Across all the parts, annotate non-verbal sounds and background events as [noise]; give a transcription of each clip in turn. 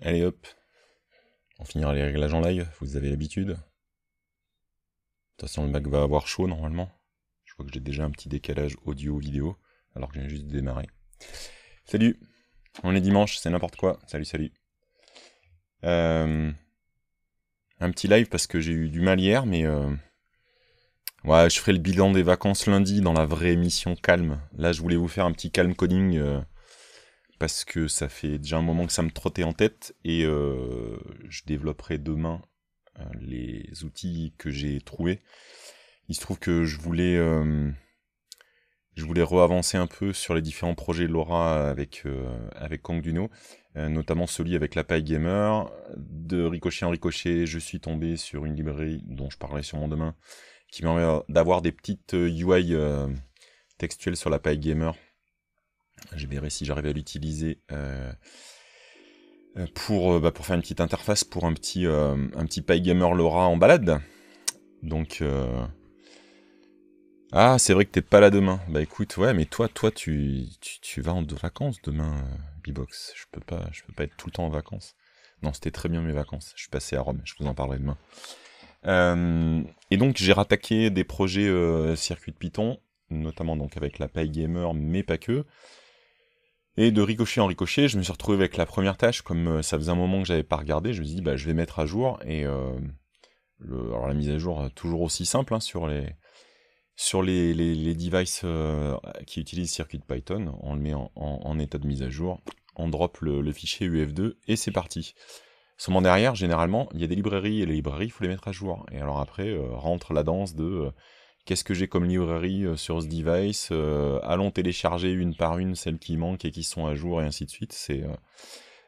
Allez hop, on finira les réglages en live, vous avez l'habitude. De toute façon, le Mac va avoir chaud normalement. Je vois que j'ai déjà un petit décalage audio-vidéo, alors que j'ai juste démarrer. Salut, on est dimanche, c'est n'importe quoi. Salut, salut. Euh, un petit live parce que j'ai eu du mal hier, mais euh, ouais, je ferai le bilan des vacances lundi dans la vraie émission calme. Là, je voulais vous faire un petit calme coding. Euh, parce que ça fait déjà un moment que ça me trottait en tête et euh, je développerai demain euh, les outils que j'ai trouvés. Il se trouve que je voulais, euh, je voulais reavancer un peu sur les différents projets de Laura avec, avec Kang Duno, notamment celui avec la paille gamer. De ricochet en ricochet, je suis tombé sur une librairie dont je parlerai sûrement demain, qui permet d'avoir des petites UI textuelles sur la paille gamer je verrai si j'arrive à l'utiliser euh, euh, pour, euh, bah, pour faire une petite interface pour un petit, petit PyGamer Laura en balade. Donc... Ah, c'est vrai que t'es pas là demain. Bah écoute, ouais, mais toi, toi, tu, tu, vas en vacances demain, box Je peux pas, je peux pas être tout le temps en vacances. Non, c'était très bien mes vacances. Je suis passé à Rome. Je vous en parlerai demain. et donc j'ai rattaqué des projets circuit de Python, notamment donc avec la PyGamer, mais pas que. Et de ricochet en ricochet, je me suis retrouvé avec la première tâche, comme euh, ça faisait un moment que j'avais pas regardé, je me suis dit, bah, je vais mettre à jour, et euh, alors la mise à jour, euh, toujours aussi simple, hein, sur les, sur les, les, devices qui utilisent Circuit Python, on le met en, état de mise à jour, on drop le, fichier UF2, et c'est parti. Seulement derrière, généralement, il y a des librairies, et les librairies, il faut les mettre à jour. Et alors après, rentre la danse de qu'est-ce que j'ai comme librairie euh, sur ce device, euh, allons télécharger une par une celles qui manquent et qui sont à jour et ainsi de suite. C'est euh,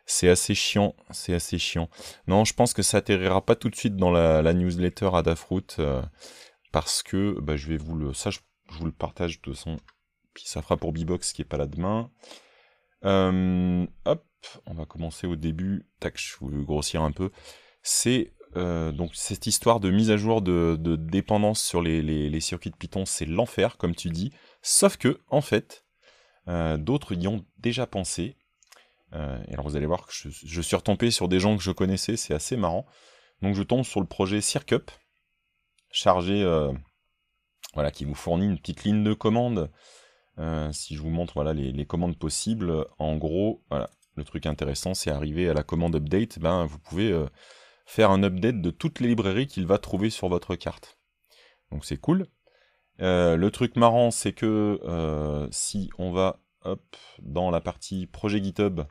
c'est assez chiant, c'est assez chiant. Non, je pense que ça atterrira pas tout de suite dans la, newsletter Adafruit, parce que bah, je vais vous le, ça je, vous le partage de son, puis ça fera pour B-Box qui est pas là demain. hop, on va commencer au début. Tac, je vais grossir un peu. C'est euh, donc cette histoire de mise à jour de, dépendance sur les, circuits de Python, c'est l'enfer, comme tu dis. Sauf que, en fait, euh, d'autres y ont déjà pensé. Euh, et alors vous allez voir que je, suis retombé sur des gens que je connaissais, c'est assez marrant. Donc je tombe sur le projet Circup, chargé, voilà, qui vous fournit une petite ligne de commande. si je vous montre voilà, les, commandes possibles, en gros, le truc intéressant, c'est arrivé à la commande update, ben, vous pouvez faire un update de toutes les librairies qu'il va trouver sur votre carte. Donc c'est cool. Euh, le truc marrant, c'est que euh, si on va dans la partie projet GitHub,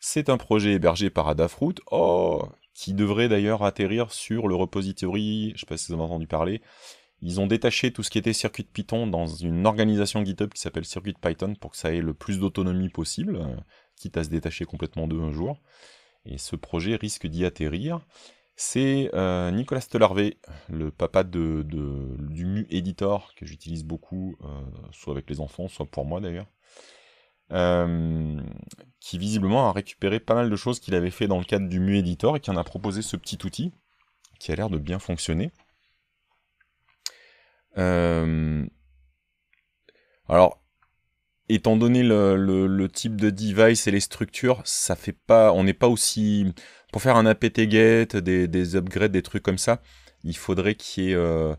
c'est un projet hébergé par Adafruit, oh, qui devrait d'ailleurs atterrir sur le repository, je ne sais pas si vous avez entendu parler. Ils ont détaché tout ce qui était circuit Python dans une organisation GitHub qui s'appelle Circuit Python pour que ça ait le plus d'autonomie possible, euh, quitte à se détacher complètement d'eux un jour et ce projet risque d'y atterrir. C'est euh, Nicolas Stellarvé, le papa de, du Mu Editor, que j'utilise beaucoup, euh, soit avec les enfants, soit pour moi d'ailleurs, euh, qui visiblement a récupéré pas mal de choses qu'il avait fait dans le cadre du Mu Editor et qui en a proposé ce petit outil, qui a l'air de bien fonctionner. alors, étant donné le, type de device et les structures, ça fait pas, on n'est pas aussi pour faire un apt get, des, upgrades, des trucs comme ça, il faudrait qu'il y ait euh,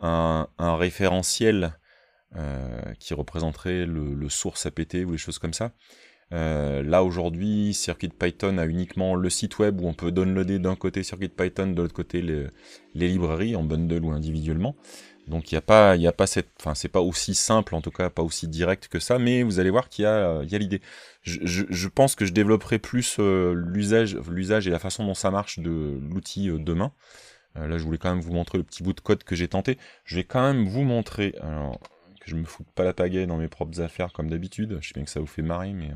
un, référentiel euh, qui représenterait le, source apt ou des choses comme ça. Euh, là aujourd'hui, Circuit Python a uniquement le site web où on peut downloader d'un côté Circuit Python, de l'autre côté les librairies en bundle ou individuellement. Donc il n'y a pas, il a pas cette, enfin c'est pas aussi simple en tout cas, pas aussi direct que ça, mais vous allez voir qu'il y a, l'idée. Je, pense que je développerai plus euh, l'usage, l'usage et la façon dont ça marche de l'outil euh, demain. Euh, là, je voulais quand même vous montrer le petit bout de code que j'ai tenté. Je vais quand même vous montrer, alors que je me fous pas la pagaie dans mes propres affaires comme d'habitude. Je sais bien que ça vous fait marrer, mais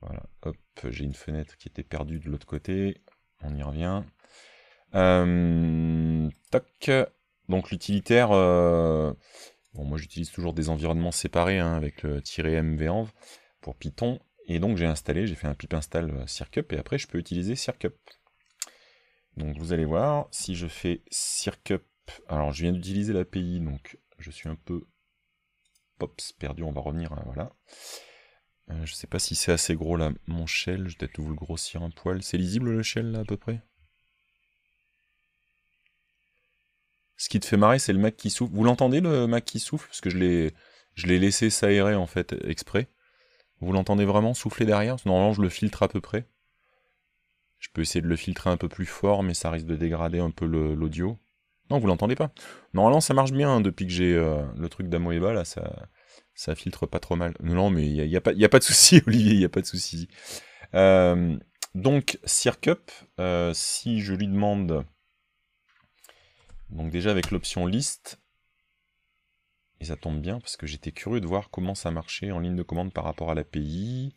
voilà. Hop, j'ai une fenêtre qui était perdue de l'autre côté. On y revient. tac. Donc l'utilitaire, euh, bon, moi j'utilise toujours des environnements séparés hein, avec le -mvenv pour Python. Et donc j'ai installé, j'ai fait un pip install euh, circup et après je peux utiliser circup. Donc vous allez voir, si je fais circup, alors je viens d'utiliser l'API, donc je suis un peu pops perdu, on va revenir, hein, voilà. Euh, je sais pas si c'est assez gros là, mon shell, je vais peut-être vous le grossir un poil. C'est lisible le shell là à peu près Ce qui te fait marrer, c'est le Mac qui souffle. Vous l'entendez le Mac qui souffle Parce que je l'ai, je laissé s'aérer en fait exprès. Vous l'entendez vraiment souffler derrière Normalement, je le filtre à peu près. Je peux essayer de le filtrer un peu plus fort, mais ça risque de dégrader un peu l'audio. Non, vous l'entendez pas. Normalement, ça marche bien hein, depuis que j'ai euh, le truc d'Amoeba là, ça, ça filtre pas trop mal. Non, mais il n'y a, pas, a pas de souci, [laughs] Olivier, il n'y a pas de souci. Euh, donc, Circup, euh, si je lui demande donc déjà avec l'option liste, et ça tombe bien parce que j'étais curieux de voir comment ça marchait en ligne de commande par rapport à l'API.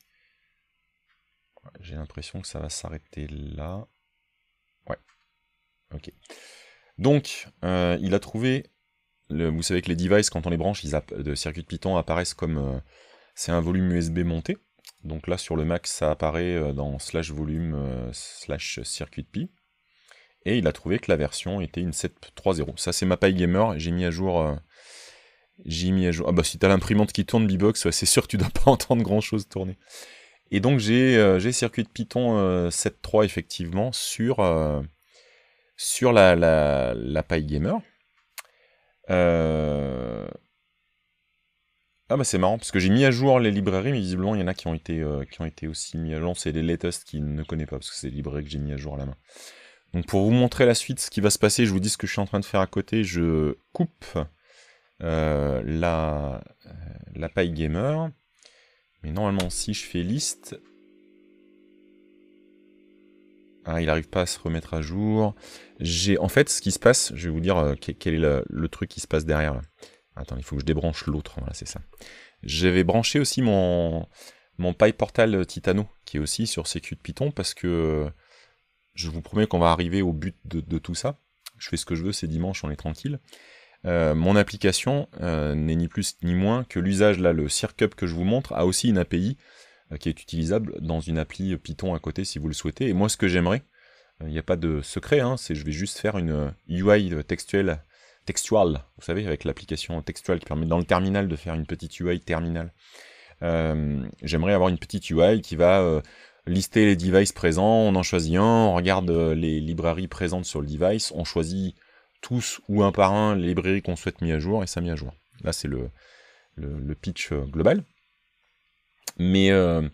J'ai l'impression que ça va s'arrêter là. Ouais. Ok. Donc, euh, il a trouvé, le, vous savez que les devices, quand on les branche, de circuit Python apparaissent comme, euh, c'est un volume USB monté. Donc là, sur le Mac, ça apparaît euh, dans slash volume slash circuit pi et il a trouvé que la version était une 7.3.0. Ça, c'est ma paille gamer. J'ai mis à jour. Euh, j'ai mis à jour. Ah bah, si t'as l'imprimante qui tourne bbox c'est sûr que tu dois [laughs] pas entendre grand chose tourner. Et donc, j'ai euh, circuit de Python 7.3 euh, effectivement sur, sur la, la, la paille gamer. Ah bah c'est marrant parce que j'ai mis à jour les librairies mais visiblement il y en a qui ont été, qui ont été aussi mis à jour. C'est les latest qui ne connaît pas parce que c'est les librairies que j'ai mis à jour à la main. Donc pour vous montrer la suite, ce qui va se passer, je vous dis ce que je suis en train de faire à côté, je coupe euh, la, euh, la paille gamer. Mais normalement, si je fais liste... Ah, il n'arrive pas à se remettre à jour. J'ai En fait, ce qui se passe, je vais vous dire euh, quel est le, truc qui se passe derrière. Attends, il faut que je débranche l'autre, voilà, hein, c'est ça. J'avais branché aussi mon, mon portal Titano, qui est aussi sur CQ de Python, parce que je vous promets qu'on va arriver au but de, tout ça. Je fais ce que je veux, c'est dimanche, on est tranquille. Euh, mon application euh, n'est ni plus ni moins que l'usage, là, le circup que je vous montre, a aussi une API euh, qui est utilisable dans une appli Python à côté si vous le souhaitez. Et moi, ce que j'aimerais, il n'y a pas de secret, c'est hein, c'est je vais juste faire une UI textuelle, textuelle. vous savez, avec l'application textuelle qui permet dans le terminal de faire une petite UI terminale. j'aimerais avoir une petite UI qui va lister les devices présents, on en choisit un, on regarde euh, les librairies présentes sur le device, on choisit tous ou un par un les librairies qu'on souhaite mis à jour et ça mis à jour. Là, c'est le, pitch euh, global. Mais euh,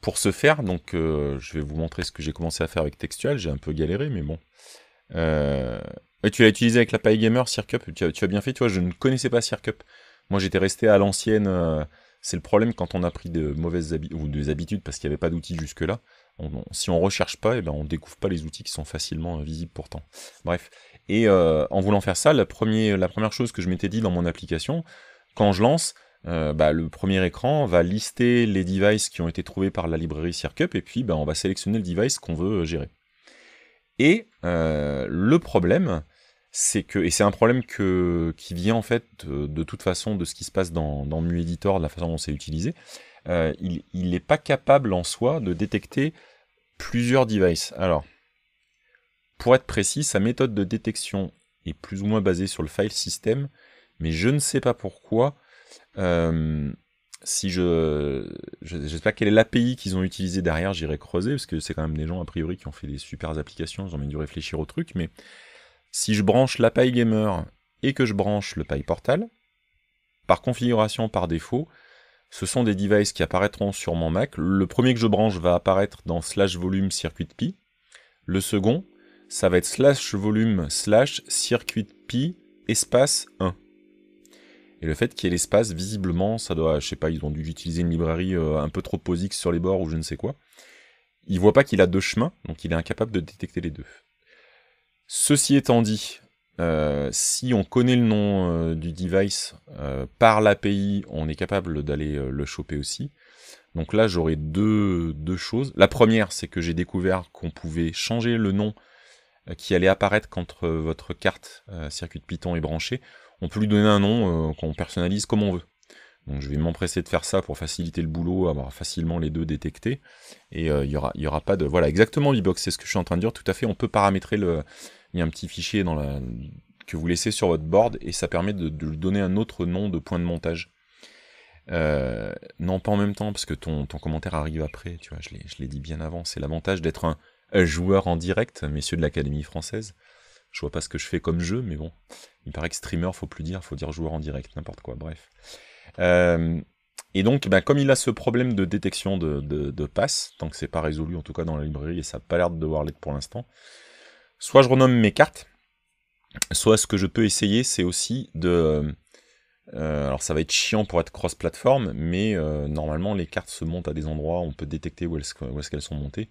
pour ce faire, donc je vais vous montrer ce que j'ai commencé à faire avec Textual, j'ai un peu galéré, mais bon. Et tu l'as utilisé avec la PyGamer, Circup, tu as, tu as, bien fait, tu je ne connaissais pas Circup. Moi, j'étais resté à l'ancienne c'est le problème quand on a pris de mauvaises habitudes parce qu'il n'y avait pas d'outils jusque-là. Si on, si on recherche pas, et eh ben on découvre pas les outils qui sont facilement visibles pourtant. Bref. Et euh, en voulant faire ça, la, première chose que je m'étais dit dans mon application, quand je lance, euh, bah, le premier écran va lister les devices qui ont été trouvés par la librairie Circup, et puis bah, on va sélectionner le device qu'on veut euh, gérer. Et le problème, c'est que et c'est un problème que qui vient en fait de, toute façon de ce qui se passe dans dans Mu Editor, de la façon dont c'est utilisé. Euh, il n'est pas capable en soi de détecter plusieurs devices. Alors, pour être précis, sa méthode de détection est plus ou moins basée sur le file system, mais je ne sais pas pourquoi. Euh, si je, je, sais pas quelle est l'API qu'ils ont utilisée derrière, j'irai creuser parce que c'est quand même des gens a priori qui ont fait des super applications. Ils ont même dû réfléchir au truc, mais si je branche la paille Gamer et que je branche le paille Portal, par configuration par défaut, ce sont des devices qui apparaîtront sur mon Mac. Le premier que je branche va apparaître dans slash volume circuit pi. Le second, ça va être slash volume slash circuit pi espace 1. Et le fait qu'il y ait l'espace, visiblement, ça doit, je sais pas, ils ont dû utiliser une librairie euh, un peu trop posique sur les bords ou je ne sais quoi. Il voit pas qu'il a deux chemins, donc il est incapable de détecter les deux. Ceci étant dit, euh, si on connaît le nom euh, du device euh, par l'API, on est capable d'aller le choper aussi. Donc là, j'aurai deux, choses. La première, c'est que j'ai découvert qu'on pouvait changer le nom qui allait apparaître quand votre carte circuit de Python est branchée. On peut lui donner un nom qu'on personnalise comme on veut. Donc je vais m'empresser de faire ça pour faciliter le boulot, avoir facilement les deux détectés. Et il n'y aura, y aura pas de... Voilà, exactement Vbox, c'est ce que je suis en train de dire. Tout à fait, on peut paramétrer le il y a un petit fichier dans la... que vous laissez sur votre board et ça permet de, lui donner un autre nom de point de montage. Euh, non, pas en même temps, parce que ton, commentaire arrive après, tu vois, je l'ai dit bien avant. C'est l'avantage d'être un, joueur en direct, messieurs de l'Académie française. Je vois pas ce que je fais comme jeu, mais bon. Il paraît que streamer, faut plus dire, faut dire joueur en direct, n'importe quoi, bref. Euh, et donc, ben, comme il a ce problème de détection de, de, passe, tant que c'est pas résolu, en tout cas dans la librairie, et ça n'a pas l'air de devoir l'être pour l'instant, soit je renomme mes cartes, soit ce que je peux essayer, c'est aussi de... Euh, alors ça va être chiant pour être cross-platform, mais euh, normalement les cartes se montent à des endroits, on peut détecter où est-ce qu'elles sont montées,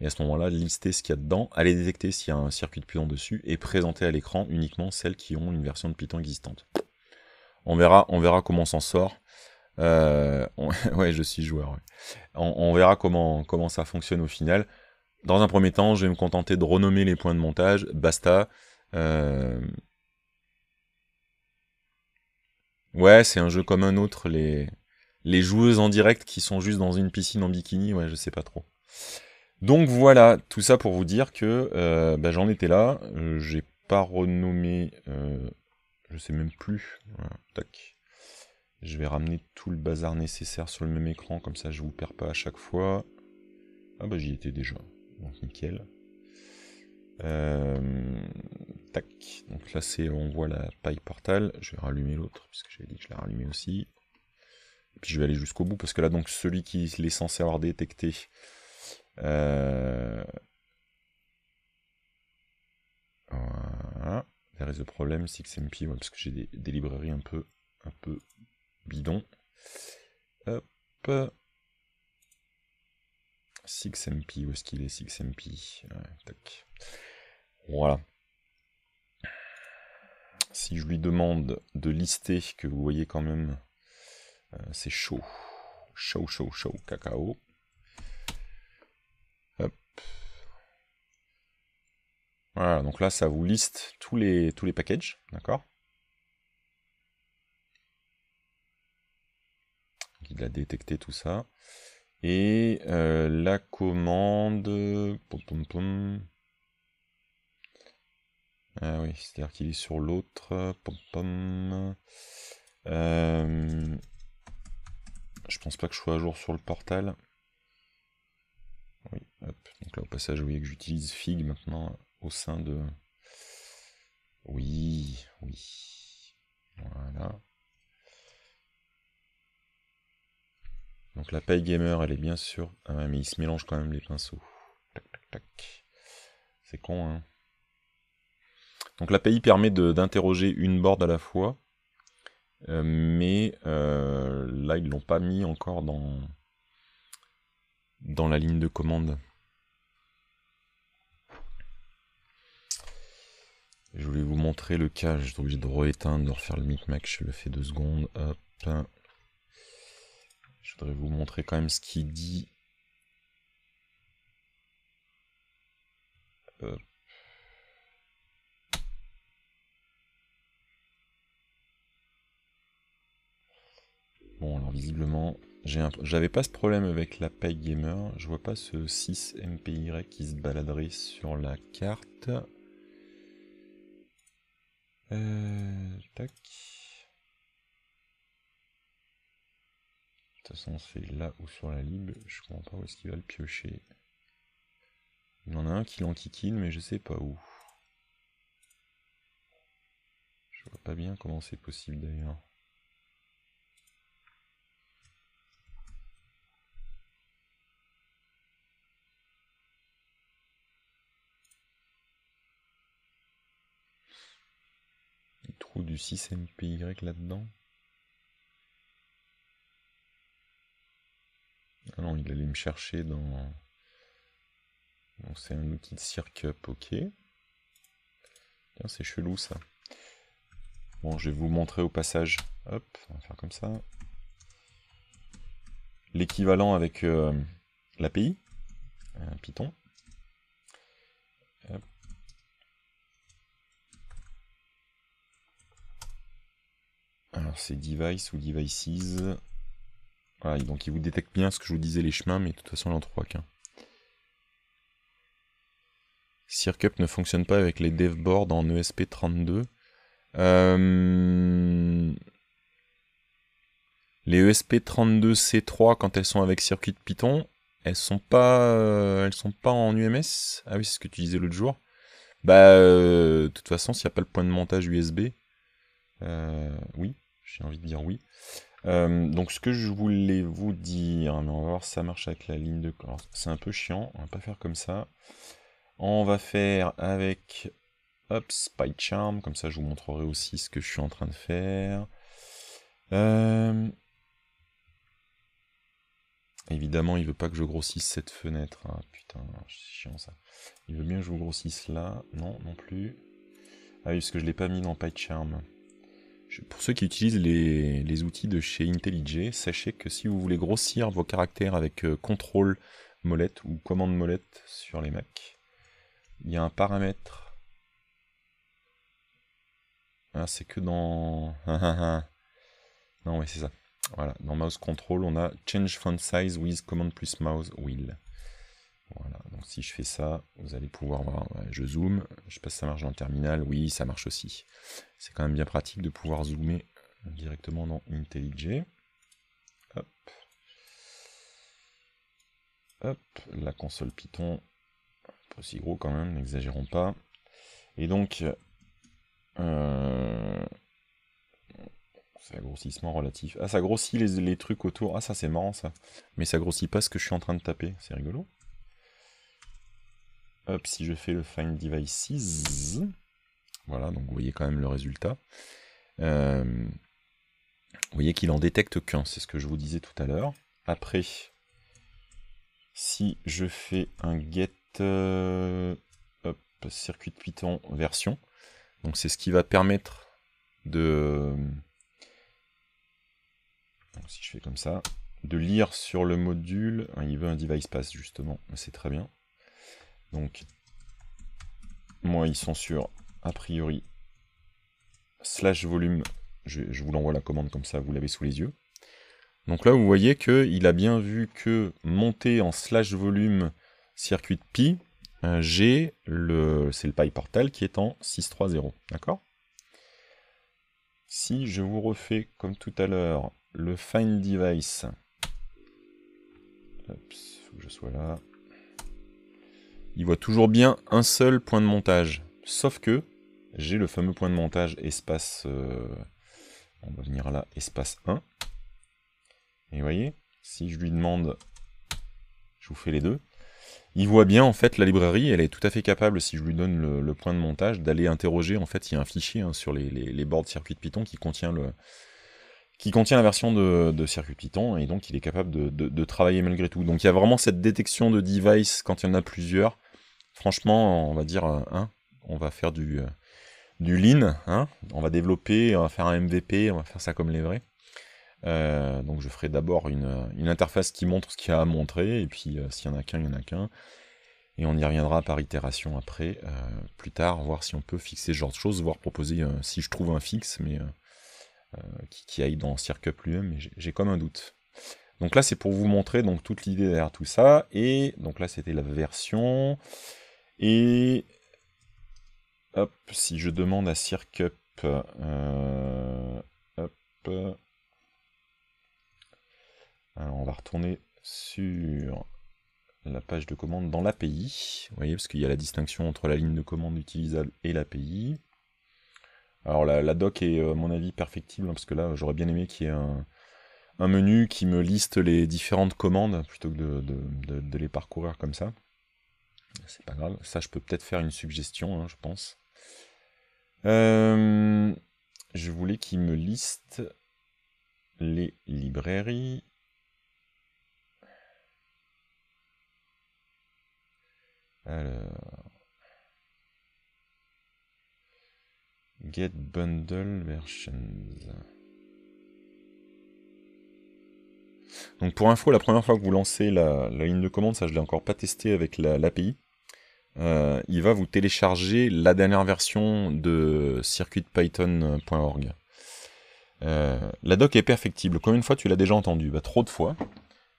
et à ce moment-là lister ce qu'il y a dedans, aller détecter s'il y a un circuit de Python dessus, et présenter à l'écran uniquement celles qui ont une version de Python existante. On verra, on verra comment on s'en sort. Euh, [laughs] ouais, je suis joueur. On, verra comment, comment ça fonctionne au final. Dans un premier temps, je vais me contenter de renommer les points de montage, basta. Euh, ouais, c'est un jeu comme un autre, les... les joueuses en direct qui sont juste dans une piscine en bikini, ouais, je sais pas trop. Donc voilà, tout ça pour vous dire que euh, bah, j'en étais là, euh, j'ai pas renommé, je sais même plus, tac. Je vais ramener tout le bazar nécessaire sur le même écran, comme ça je vous perds pas à chaque fois. Ah bah j'y étais déjà donc nickel. Euh, tac, donc là c'est on voit la paille portale, je vais rallumer l'autre, puisque j'avais dit que je la rallumais aussi. Et puis je vais aller jusqu'au bout, parce que là donc celui qui est censé avoir détecté... Euh... Voilà. There is a problem, c'est parce que j'ai des, librairies un peu, un peu bidon. Hop. 6MP, où est-ce qu'il est 6MP tac. Voilà. Si je lui demande de lister, que vous voyez quand même, euh, c'est chaud. Chaud, chaud, chaud, cacao. Hop. Voilà, donc là, ça vous liste tous les, tous les packages, d'accord Il a détecté tout ça. Et euh, la commande... Ah oui, c'est-à-dire qu'il est sur l'autre. Euh... Je pense pas que je sois à jour sur le portal. Oui, hop. Donc là, au passage, vous voyez que j'utilise Fig maintenant au sein de... Oui, oui. Voilà. Donc la gamer, elle est bien sûr... Ah mais il se mélange quand même les pinceaux. Tac, tac, tac. C'est con, hein Donc la permet d'interroger une board à la fois. Euh, mais euh, là, ils l'ont pas mis encore dans, dans la ligne de commande. Je voulais vous montrer le cas, je suis obligé de re-éteindre, de refaire le micmac, je le fais deux secondes, hop. Je voudrais vous montrer quand même ce qu'il dit. Euh. Bon, alors visiblement, j'avais pas ce problème avec la Pay gamer. Je vois pas ce 6 MPY qui se baladerait sur la carte. Euh, tac. De toute façon, c'est là ou sur la lib. Je comprends pas où est-ce qu'il va le piocher. Il en a un qui l'enquiquine, mais je sais pas où. Je vois pas bien comment c'est possible d'ailleurs. Il trouve du 6MPY là-dedans. Ah non, il allait me chercher dans... c'est un outil de cirque, ok. C'est chelou ça. Bon, je vais vous montrer au passage. Hop, on va faire comme ça. L'équivalent avec euh, l'API, Un Python. Hop. Alors c'est device ou devices donc il vous détecte bien ce que je vous disais, les chemins, mais de toute façon, il en trouve qu'un. Circup ne fonctionne pas avec les Dev boards en ESP32. Euh, les ESP32C3, quand elles sont avec circuit Python, elles sont pas, euh, elles sont pas en UMS. Ah oui, c'est ce que tu disais l'autre jour. Bah, euh, de toute façon, s'il n'y a pas le point de montage USB, oui, j'ai envie de dire oui. Euh, donc ce que je voulais vous dire, on va voir si ça marche avec la ligne de corps. C'est un peu chiant, on va pas faire comme ça. On va faire avec PyCharm, comme ça je vous montrerai aussi ce que je suis en train de faire. Euh, évidemment, il veut pas que je grossisse cette fenêtre. Hein. putain, c'est chiant ça. Il veut bien que je vous grossisse là. Non, non plus. Ah oui, parce que je l'ai pas mis dans PyCharm. Pour ceux qui utilisent les, outils de chez IntelliJ, sachez que si vous voulez grossir vos caractères avec CTRL euh, contrôle molette ou commande molette sur les Mac, il y a un paramètre. Hein, c'est que dans. [laughs] non, oui c'est ça. Voilà, dans mouse control, on a change font size with command plus mouse wheel. Voilà, donc si je fais ça, vous allez pouvoir voir. Euh, je zoome, je passe pas si ça marche dans le terminal, oui, ça marche aussi. C'est quand même bien pratique de pouvoir zoomer directement dans IntelliJ. Hop. la console Python, pas si gros quand même, n'exagérons pas. Et donc, c'est euh, un grossissement relatif. Ah, ça grossit les, les trucs autour. Ah, ça c'est marrant ça. Mais ça grossit pas ce que je suis en train de taper. C'est rigolo si je fais le find devices, voilà, donc vous voyez quand même le résultat. Euh, vous voyez qu'il en détecte qu'un, c'est ce que je vous disais tout à l'heure. Après, si je fais un get circuit euh, hop, circuit Python version, donc c'est ce qui va permettre de si je fais comme ça, de lire sur le module, hein, il veut un device pass justement, c'est très bien. Donc, moi, ils sont sur, a priori, slash volume. Je, vous l'envoie la commande comme ça, vous l'avez sous les yeux. Donc là, vous voyez qu'il a bien vu que monter en slash volume circuit pi, j'ai euh, le, c'est le pi portal qui est en 630, d'accord Si je vous refais, comme tout à l'heure, le find device, il faut que je sois là, il voit toujours bien un seul point de montage. Sauf que j'ai le fameux point de montage espace... Euh, on va venir là, espace 1. Et vous voyez, si je lui demande... Je vous fais les deux. Il voit bien, en fait, la librairie, elle est tout à fait capable, si je lui donne le, point de montage, d'aller interroger, en fait, il y a un fichier hein, sur les, les, bords de circuit de Python qui contient le, qui contient la version de, de, Circuit Python, et donc il est capable de, de, travailler malgré tout. Donc il y a vraiment cette détection de device quand il y en a plusieurs, franchement, on va dire, euh, hein, on va faire du, euh, du lean, hein, on va développer, on va faire un MVP, on va faire ça comme les vrais. Euh, donc je ferai d'abord une, interface qui montre ce qu'il y a à montrer, et puis s'il y en a qu'un, il y en a qu'un. Et on y reviendra par itération après, plus tard, voir si on peut fixer ce genre de choses, voir proposer, si je trouve un fixe, mais qui, aille dans Circup lui-même, mais j'ai comme un doute. Donc là, c'est pour vous montrer donc toute l'idée derrière tout ça, et donc là, c'était la version... Et hop, si je demande à Circup, euh, on va retourner sur la page de commande dans l'API. Vous voyez, parce qu'il y a la distinction entre la ligne de commande utilisable et l'API. Alors la, doc est, à mon avis, perfectible, hein, parce que là, j'aurais bien aimé qu'il y ait un, menu qui me liste les différentes commandes, plutôt que de les parcourir comme ça. C'est pas grave. Ça, je peux peut-être faire une suggestion, hein, je pense. Euh, je voulais qu'il me liste les librairies. Get bundle versions. Donc pour info, la première fois que vous lancez la, ligne de commande, ça je l'ai encore pas testé avec l'API. Euh, il va vous télécharger la dernière version de circuitpython.org. Euh, la doc est perfectible. Combien de fois tu l'as déjà entendu bah, Trop de fois.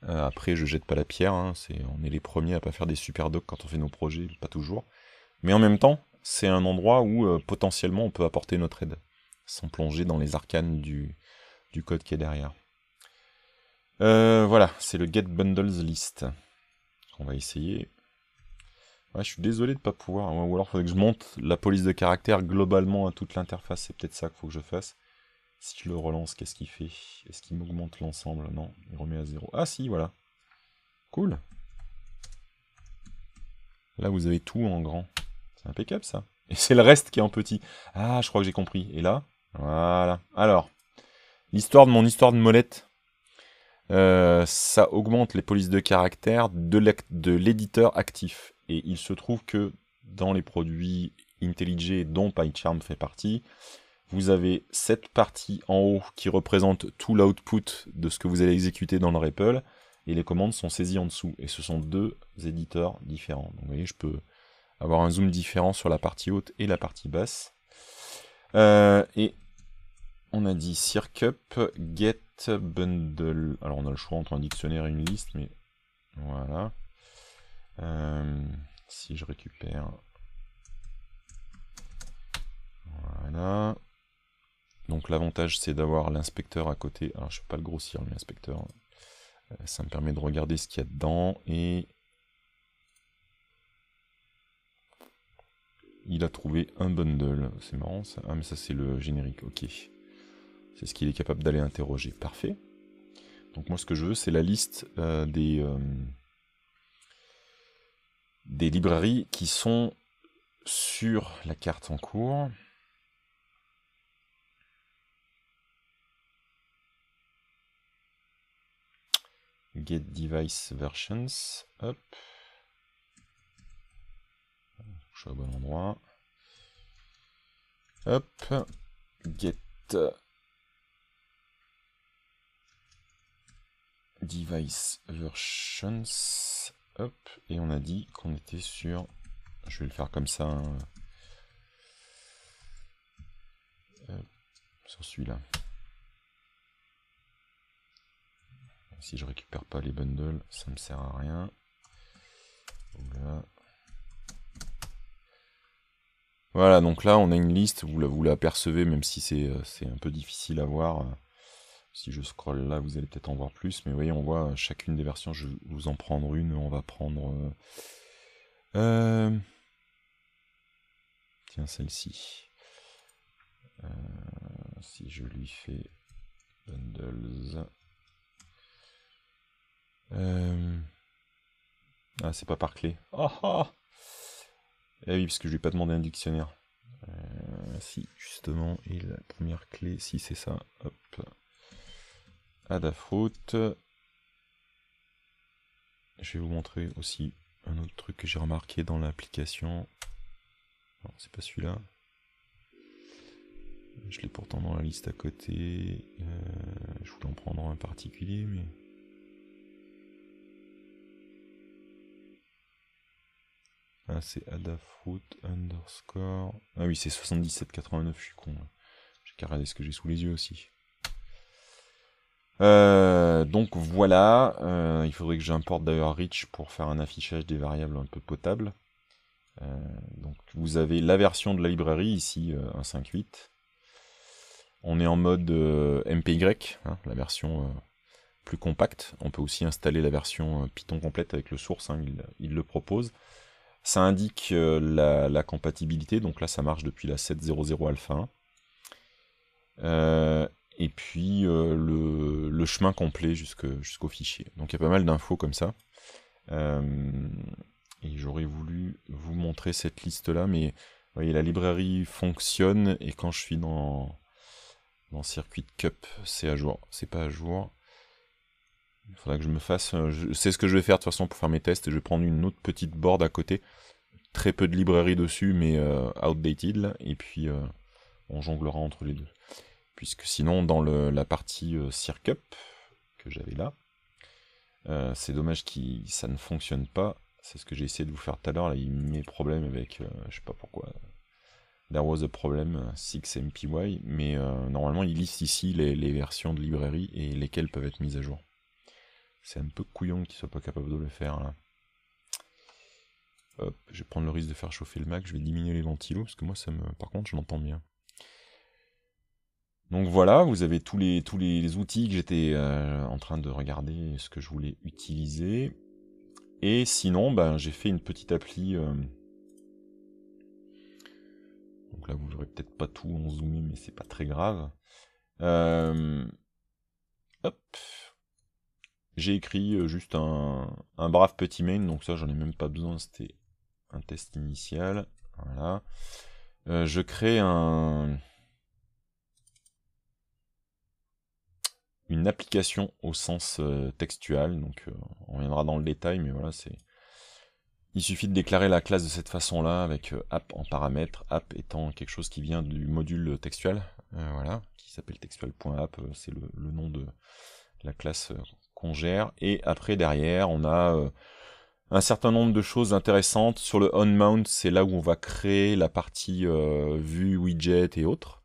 Euh, après, je jette pas la pierre. Hein. c'est, on est les premiers à pas faire des super docs quand on fait nos projets, pas toujours. Mais en même temps, c'est un endroit où potentiellement on peut apporter notre aide, sans plonger dans les arcanes du, du code qui est derrière. voilà, c'est le get bundles list. On va essayer je suis désolé de ne pas pouvoir. Hein. Ou alors, il faudrait que je monte la police de caractère globalement à toute l'interface. C'est peut-être ça qu'il faut que je fasse. Si je le relance, qu'est-ce qu'il fait Est-ce qu'il m'augmente l'ensemble Non, il remet à zéro. Ah si, voilà. Cool. Là, vous avez tout en grand. C'est impeccable, ça. Et c'est le reste qui est en petit. Ah, je crois que j'ai compris. Et là, voilà. Alors, l'histoire de mon histoire de molette. Euh, ça augmente les polices de caractère de l'éditeur actif. Et il se trouve que dans les produits IntelliJ dont PyCharm fait partie, vous avez cette partie en haut qui représente tout l'output de ce que vous allez exécuter dans le REPL, et les commandes sont saisies en dessous. Et ce sont deux éditeurs différents. Donc vous voyez, je peux avoir un zoom différent sur la partie haute et la partie basse. Euh, et on a dit circup get bundle. Alors on a le choix entre un dictionnaire et une liste, mais voilà. Euh, si je récupère... Voilà. Donc l'avantage c'est d'avoir l'inspecteur à côté. Alors je ne peux pas le grossir l'inspecteur. Euh, ça me permet de regarder ce qu'il y a dedans et il a trouvé un bundle. C'est marrant ça. Ah mais ça c'est le générique, ok. C'est ce qu'il est capable d'aller interroger. Parfait. Donc moi ce que je veux c'est la liste euh, des, des librairies qui sont sur la carte en cours. Get device versions. Hop. Je suis au bon endroit. Hop. Get device versions et on a dit qu'on était sur... Je vais le faire comme ça. Hein. Euh, sur celui-là. Si je récupère pas les bundles, ça me sert à rien. Voilà. donc là on a une liste, vous la, vous la percevez, même si c'est euh, un peu difficile à voir. Si je scrolle là, vous allez peut-être en voir plus. Mais vous voyez, on voit euh, chacune des versions. Je vais vous en prendre une. On va prendre... Euh, euh, tiens, celle-ci. si je lui fais bundles. Ah, c'est pas par clé. Ah ah Eh oui, parce que je lui ai pas demandé un dictionnaire. si, justement, et la première clé, si c'est ça, Adafruit. Je vais vous montrer aussi un autre truc que j'ai remarqué dans l'application. c'est pas celui-là. Je l'ai pourtant dans la liste à côté. Euh, je voulais en prendre un particulier, mais. Ah, c'est Adafruit underscore. Ah oui, c'est 7789, je suis con. J'ai carrément ce que j'ai sous les yeux aussi. Euh, donc voilà, euh, il faudrait que j'importe d'ailleurs Rich pour faire un affichage des variables un peu potable. Euh, donc vous avez la version de la librairie ici, 1.5.8. On est en mode MPY, hein, la version plus compacte. On peut aussi installer la version Python complète avec le source, hein, il, le propose. Ça indique la, la, compatibilité, donc là ça marche depuis la 7.0.0 alpha 1 et puis euh, le, chemin complet jusqu'au fichier. Donc il y a pas mal d'infos comme ça. Euh, et j'aurais voulu vous montrer cette liste-là, mais vous voyez, la librairie fonctionne, et quand je suis dans, dans Circuit Cup, c'est à jour. C'est pas à jour. Il faudra que je me fasse... C'est euh, ce que je vais faire de toute façon pour faire mes tests, je vais prendre une autre petite board à côté. Très peu de librairie dessus, mais outdated, et puis on jonglera entre les deux puisque sinon dans la partie euh, circup que j'avais là, euh, c'est dommage que ça ne fonctionne pas. C'est ce que j'ai essayé de vous faire tout à l'heure, là il met problème avec, euh, je sais pas pourquoi, there was a problem 6MPY, mais normalement il liste ici les, versions de librairie et lesquelles peuvent être mises à jour. C'est un peu couillon qu'ils soit pas capable de le faire là. je vais prendre le risque de faire chauffer le Mac, je vais diminuer les ventilos, parce que moi ça me. Par contre je l'entends bien. Donc voilà, vous avez tous les, tous les, outils que j'étais euh, en train de regarder, ce que je voulais utiliser. Et sinon, ben, j'ai fait une petite appli. Euh, donc là, vous verrez peut-être pas tout en zoomé, mais c'est pas très grave. Euh, hop. J'ai écrit juste un, brave petit main. donc ça, j'en ai même pas besoin, c'était un test initial. Voilà. je crée un une application au sens euh, textuel. Donc euh, on reviendra dans le détail, mais voilà, c'est. Il suffit de déclarer la classe de cette façon-là avec euh, app en paramètre, app étant quelque chose qui vient du module textuel, voilà, qui s'appelle textual.app, c'est le, nom de la classe qu'on gère. Et après, derrière, on a un certain nombre de choses intéressantes. Sur le on-mount, c'est là où on va créer la partie vue, widget et autres.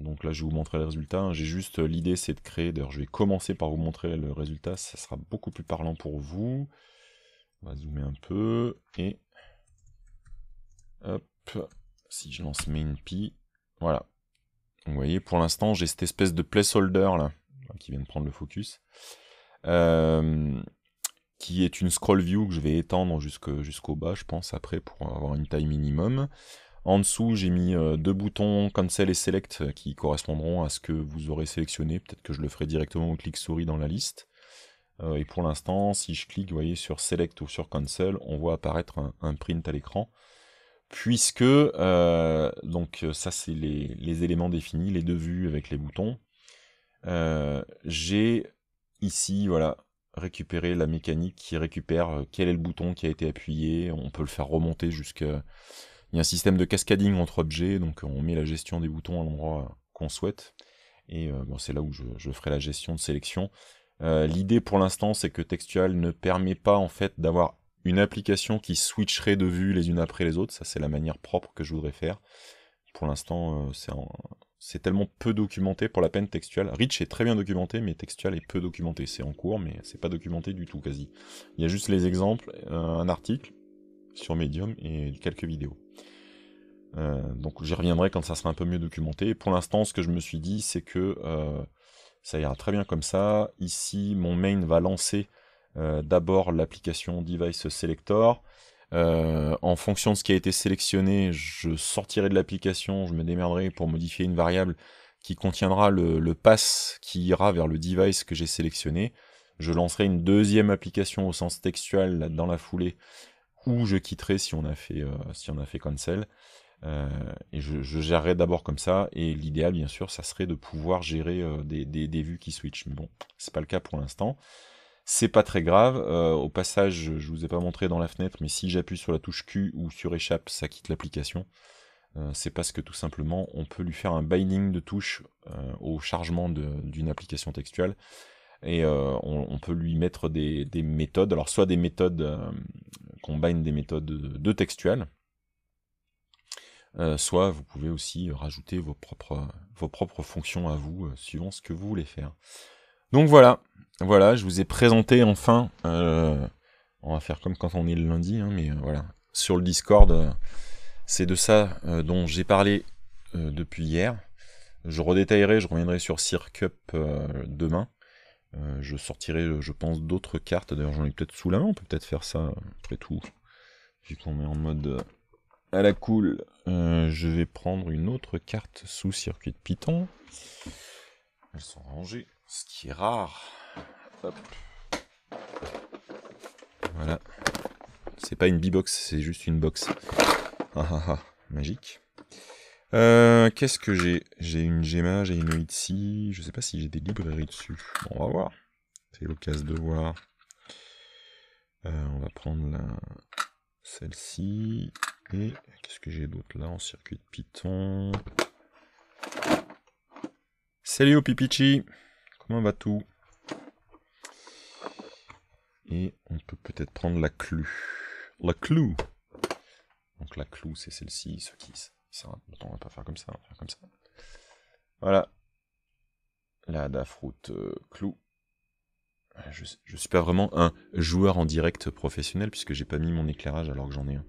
Donc là, je vais vous montrer le résultat. Hein. J'ai juste euh, l'idée, c'est de créer. D'ailleurs, je vais commencer par vous montrer le résultat. Ça sera beaucoup plus parlant pour vous. On va zoomer un peu. Et hop, si je lance pi, voilà. Vous voyez, pour l'instant, j'ai cette espèce de placeholder là, qui vient de prendre le focus, euh, qui est une scroll view que je vais étendre jusqu'au bas, je pense, après, pour avoir une taille minimum. En dessous, j'ai mis euh, deux boutons Cancel et Select euh, qui correspondront à ce que vous aurez sélectionné. Peut-être que je le ferai directement au clic souris dans la liste. Euh, et pour l'instant, si je clique, voyez, sur Select ou sur Cancel, on voit apparaître un, print à l'écran. Puisque, donc ça c'est les, éléments définis, les deux vues avec les boutons. j'ai ici, voilà, récupéré la mécanique qui récupère quel est le bouton qui a été appuyé. On peut le faire remonter jusqu'à il y a un système de cascading entre objets, donc on met la gestion des boutons à l'endroit qu'on souhaite. Et euh, bon, c'est là où je, ferai la gestion de sélection. Euh, l'idée pour l'instant, c'est que Textual ne permet pas en fait d'avoir une application qui switcherait de vue les unes après les autres. Ça, c'est la manière propre que je voudrais faire. Pour l'instant, euh, c'est tellement peu documenté pour la peine Textual. Rich est très bien documenté, mais textual est peu documenté. C'est en cours, mais c'est pas documenté du tout quasi. Il y a juste les exemples, un article, sur Medium et quelques vidéos. Euh, donc j'y reviendrai quand ça sera un peu mieux documenté. Pour l'instant, ce que je me suis dit, c'est que euh, ça ira très bien comme ça. Ici, mon main va lancer euh, d'abord l'application Device Selector. en fonction de ce qui a été sélectionné, je sortirai de l'application, je me démerderai pour modifier une variable qui contiendra le, le pass qui ira vers le device que j'ai sélectionné. Je lancerai une deuxième application au sens textuel dans la foulée ou je quitterai si on a fait, euh, si on a fait cancel. Euh, et je, je gérerais d'abord comme ça. Et l'idéal, bien sûr, ça serait de pouvoir gérer euh, des, vues qui switchent, Mais bon, c'est pas le cas pour l'instant. C'est pas très grave. au passage, je vous ai pas montré dans la fenêtre, mais si j'appuie sur la touche Q ou sur échappe, ça quitte l'application. c'est parce que tout simplement, on peut lui faire un binding de touche au chargement d'une application textuelle et euh, on, peut lui mettre des, méthodes, alors soit des méthodes, combine euh, des méthodes de, textuel, euh, soit vous pouvez aussi rajouter vos propres, vos propres fonctions à vous, suivant ce que vous voulez faire. Donc voilà, voilà, je vous ai présenté enfin, on va faire comme quand on est le lundi, hein, mais voilà, sur le Discord, c'est de ça dont j'ai parlé depuis hier. Je redétaillerai, je reviendrai sur Circup demain. Euh, je sortirai, euh, je pense, d'autres cartes. D'ailleurs, j'en ai peut-être sous la main. On peut peut-être faire ça, euh, après tout. Vu qu'on est en mode à la cool. je vais prendre une autre carte sous circuit de Python. Elles sont rangées, ce qui est rare. Voilà. C'est pas une B-box, c'est juste une box. Ah ah ah, magique. Euh, qu'est-ce que j'ai J'ai une Gemma, j'ai une ici Je sais pas si j'ai des librairies dessus. on va voir. C'est l'occasion de voir. Euh, on va prendre la... celle-ci. Et qu'est-ce que j'ai d'autre là en circuit de Python Salut au Pipichi Comment va tout Et on peut peut-être prendre la clou. La clou Donc la clou, c'est celle-ci, ce qui... Ça, on va pas faire comme ça, on va faire comme ça. Voilà. La Dafroute euh, Clou. Je, ne suis pas vraiment un joueur en direct professionnel puisque j'ai pas mis mon éclairage alors que j'en ai un.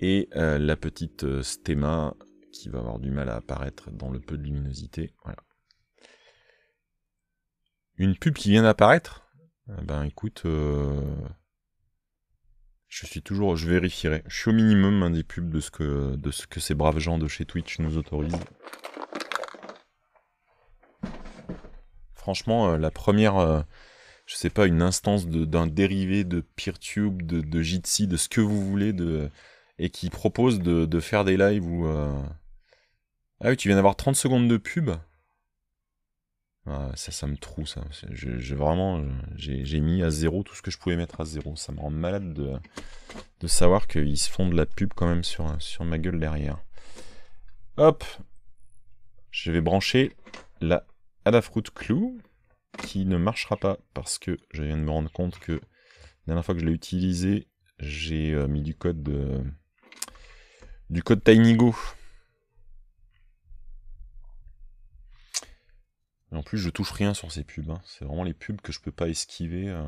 Et euh, la petite euh, stéma qui va avoir du mal à apparaître dans le peu de luminosité. Voilà. Une pub qui vient d'apparaître eh Ben écoute, je suis toujours, je vérifierai. Je suis au minimum un des pubs de ce que, de ce que ces braves gens de chez Twitch nous autorisent. Franchement, euh, la première, euh, je sais pas, une instance d'un dérivé de PeerTube, de, de Jitsi, de ce que vous voulez, de, et qui propose de, faire des lives où. Euh, ah oui, tu viens d'avoir 30 secondes de pub ah, ça, ça me trouve, ça. Je, vraiment, j'ai mis à zéro tout ce que je pouvais mettre à zéro. Ça me rend malade de, savoir qu'ils se font de la pub quand même sur, sur ma gueule derrière. Hop Je vais brancher la Adafruit Clue qui ne marchera pas parce que je viens de me rendre compte que la dernière fois que je l'ai utilisé, j'ai euh, mis du code euh, du code TinyGo Et en plus, je touche rien sur ces pubs. Hein. C'est vraiment les pubs que je peux pas esquiver. Euh.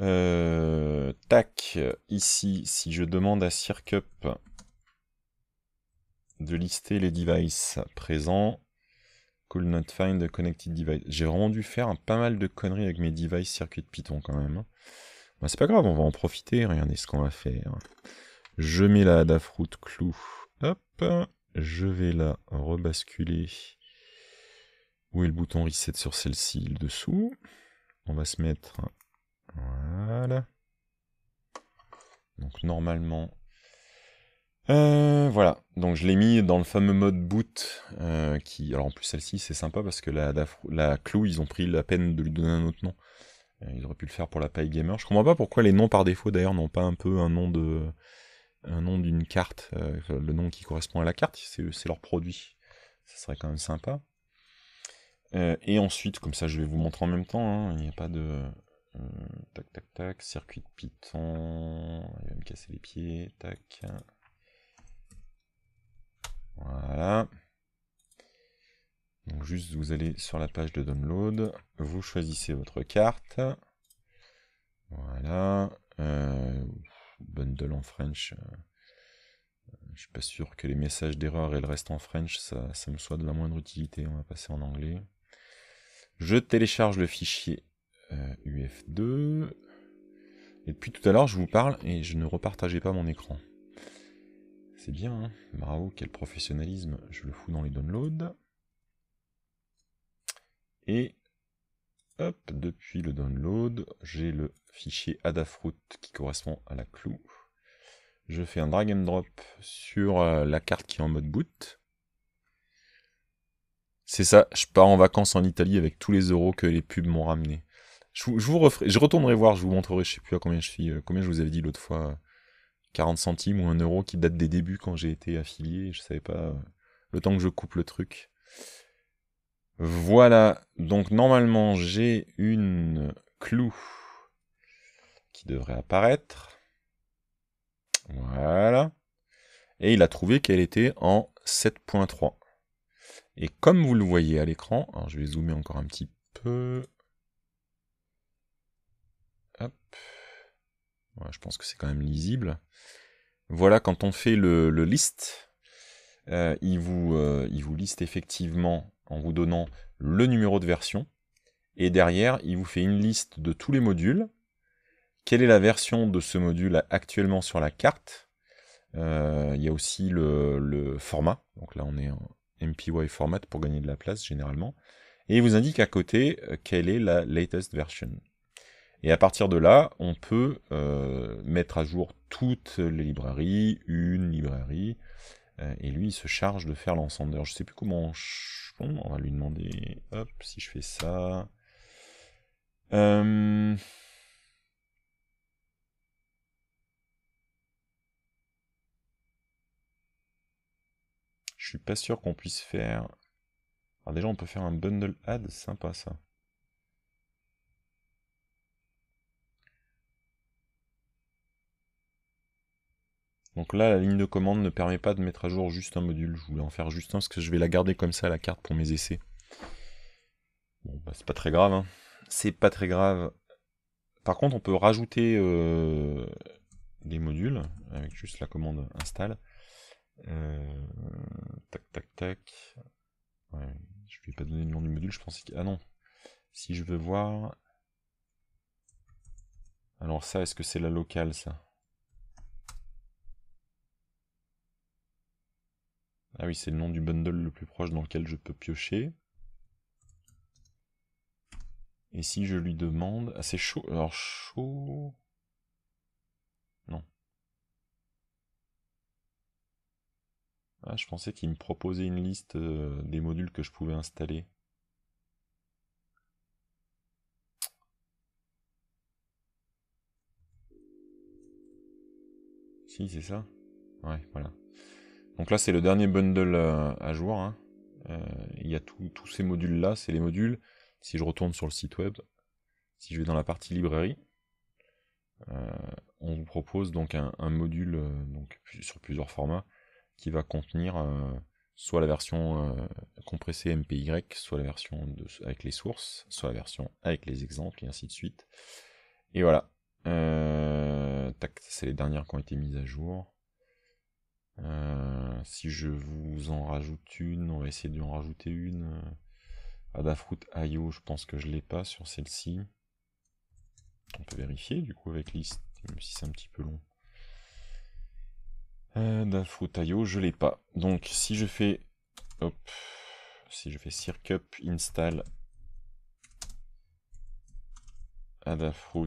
Euh, tac, ici, si je demande à Circup de lister les devices présents, Cool not find the connected device. J'ai vraiment dû faire un, pas mal de conneries avec mes devices circuit Python quand même. Hein. Bah, c'est pas grave, on va en profiter. Regardez ce qu'on va faire. Je mets la Adafruit clou. Hop, je vais la rebasculer où est le bouton reset sur celle-ci Le dessous. On va se mettre... Voilà. Donc normalement... Euh, voilà, donc je l'ai mis dans le fameux mode boot, euh, qui, alors en plus celle-ci c'est sympa parce que la, Clou, ils ont pris la peine de lui donner un autre nom. Euh, ils auraient pu le faire pour la paille gamer. Je comprends pas pourquoi les noms par défaut d'ailleurs n'ont pas un peu un nom de un nom d'une carte, le nom qui correspond à la carte, c'est leur produit. Ça serait quand même sympa. Euh, et ensuite, comme ça je vais vous montrer en même temps, hein. il n'y a pas de... Euh, tac, tac, tac, circuit de Python, il va me casser les pieds, tac. Voilà. Donc juste vous allez sur la page de download, vous choisissez votre carte. Voilà. Euh, bundle en French. Euh, je ne suis pas sûr que les messages d'erreur et le reste en French, ça me soit de la moindre utilité. On va passer en anglais. Je télécharge le fichier UF2. Euh, et depuis tout à l'heure, je vous parle et je ne repartageais pas mon écran. C'est bien, hein. bravo, quel professionnalisme. Je le fous dans les downloads. Et hop, depuis le download, j'ai le fichier Adafruit qui correspond à la clou. Je fais un drag and drop sur euh, la carte qui est en mode boot. C'est ça, je pars en vacances en Italie avec tous les euros que les pubs m'ont ramené. Je, vous referai, je retournerai voir, je vous montrerai, je sais plus à combien je suis, euh, combien je vous avais dit l'autre fois, 40 euh, centimes ou un euro qui date des débuts quand j'ai été affilié, je savais pas euh, le temps que je coupe le truc. Voilà, donc normalement j'ai une clou qui devrait apparaître. Voilà. Et il a trouvé qu'elle était en 7.3. Et comme vous le voyez à l'écran, alors je vais zoomer encore un petit peu. Hop. je pense que c'est quand même lisible. Voilà, quand on fait le, le list, euh, il, vous, euh, il vous liste effectivement en vous donnant le numéro de version. Et derrière, il vous fait une liste de tous les modules. Quelle est la version de ce module actuellement sur la carte euh, Il y a aussi le, format. Donc là, on est MPY format pour gagner de la place généralement. Et il vous indique à côté euh, quelle est la latest version. Et à partir de là, on peut euh, mettre à jour toutes les librairies, une librairie, euh, et lui il se charge de faire l'ensemble. je sais plus comment on, on va lui demander. si je fais ça. suis pas sûr qu'on puisse faire... Alors déjà, on peut faire un bundle add, sympa ça. Donc là, la ligne de commande ne permet pas de mettre à jour juste un module. Je voulais en faire juste un parce que je vais la garder comme ça, la carte, pour mes essais. Bon, bah, c'est pas très grave. Hein. C'est pas très grave. Par contre, on peut rajouter euh, des modules avec juste la commande install. Euh, tac, tac, tac. je lui ai pas donné le nom du module, je pensais que... Ah non Si je veux voir... Alors ça, est-ce que c'est la locale, ça Ah oui, c'est le nom du bundle le plus proche dans lequel je peux piocher. Et si je lui demande... Ah, c'est chaud... Alors, chaud... Ah, je pensais qu'il me proposait une liste euh, des modules que je pouvais installer. Si, c'est ça Ouais, voilà. Donc là, c'est le dernier bundle euh, à jour. Hein. Euh, il y a tous ces modules-là, c'est les modules. Si je retourne sur le site web, si je vais dans la partie librairie, on vous propose donc un, module donc, sur plusieurs formats qui va contenir euh, soit la version euh, compressée MPY, soit la version avec les sources, soit la version avec les exemples, et ainsi de suite. Et voilà. Euh, tac, c'est les dernières qui ont été mises à jour. si je vous en rajoute une, on va essayer d'en rajouter une. Adafruit IO, je pense que je ne l'ai pas sur celle-ci. On peut vérifier du coup avec liste, même si c'est un petit peu long. Euh, adafruit.io, je je l'ai pas. Donc si je fais... Hop. Si je fais circup install adafruit.io,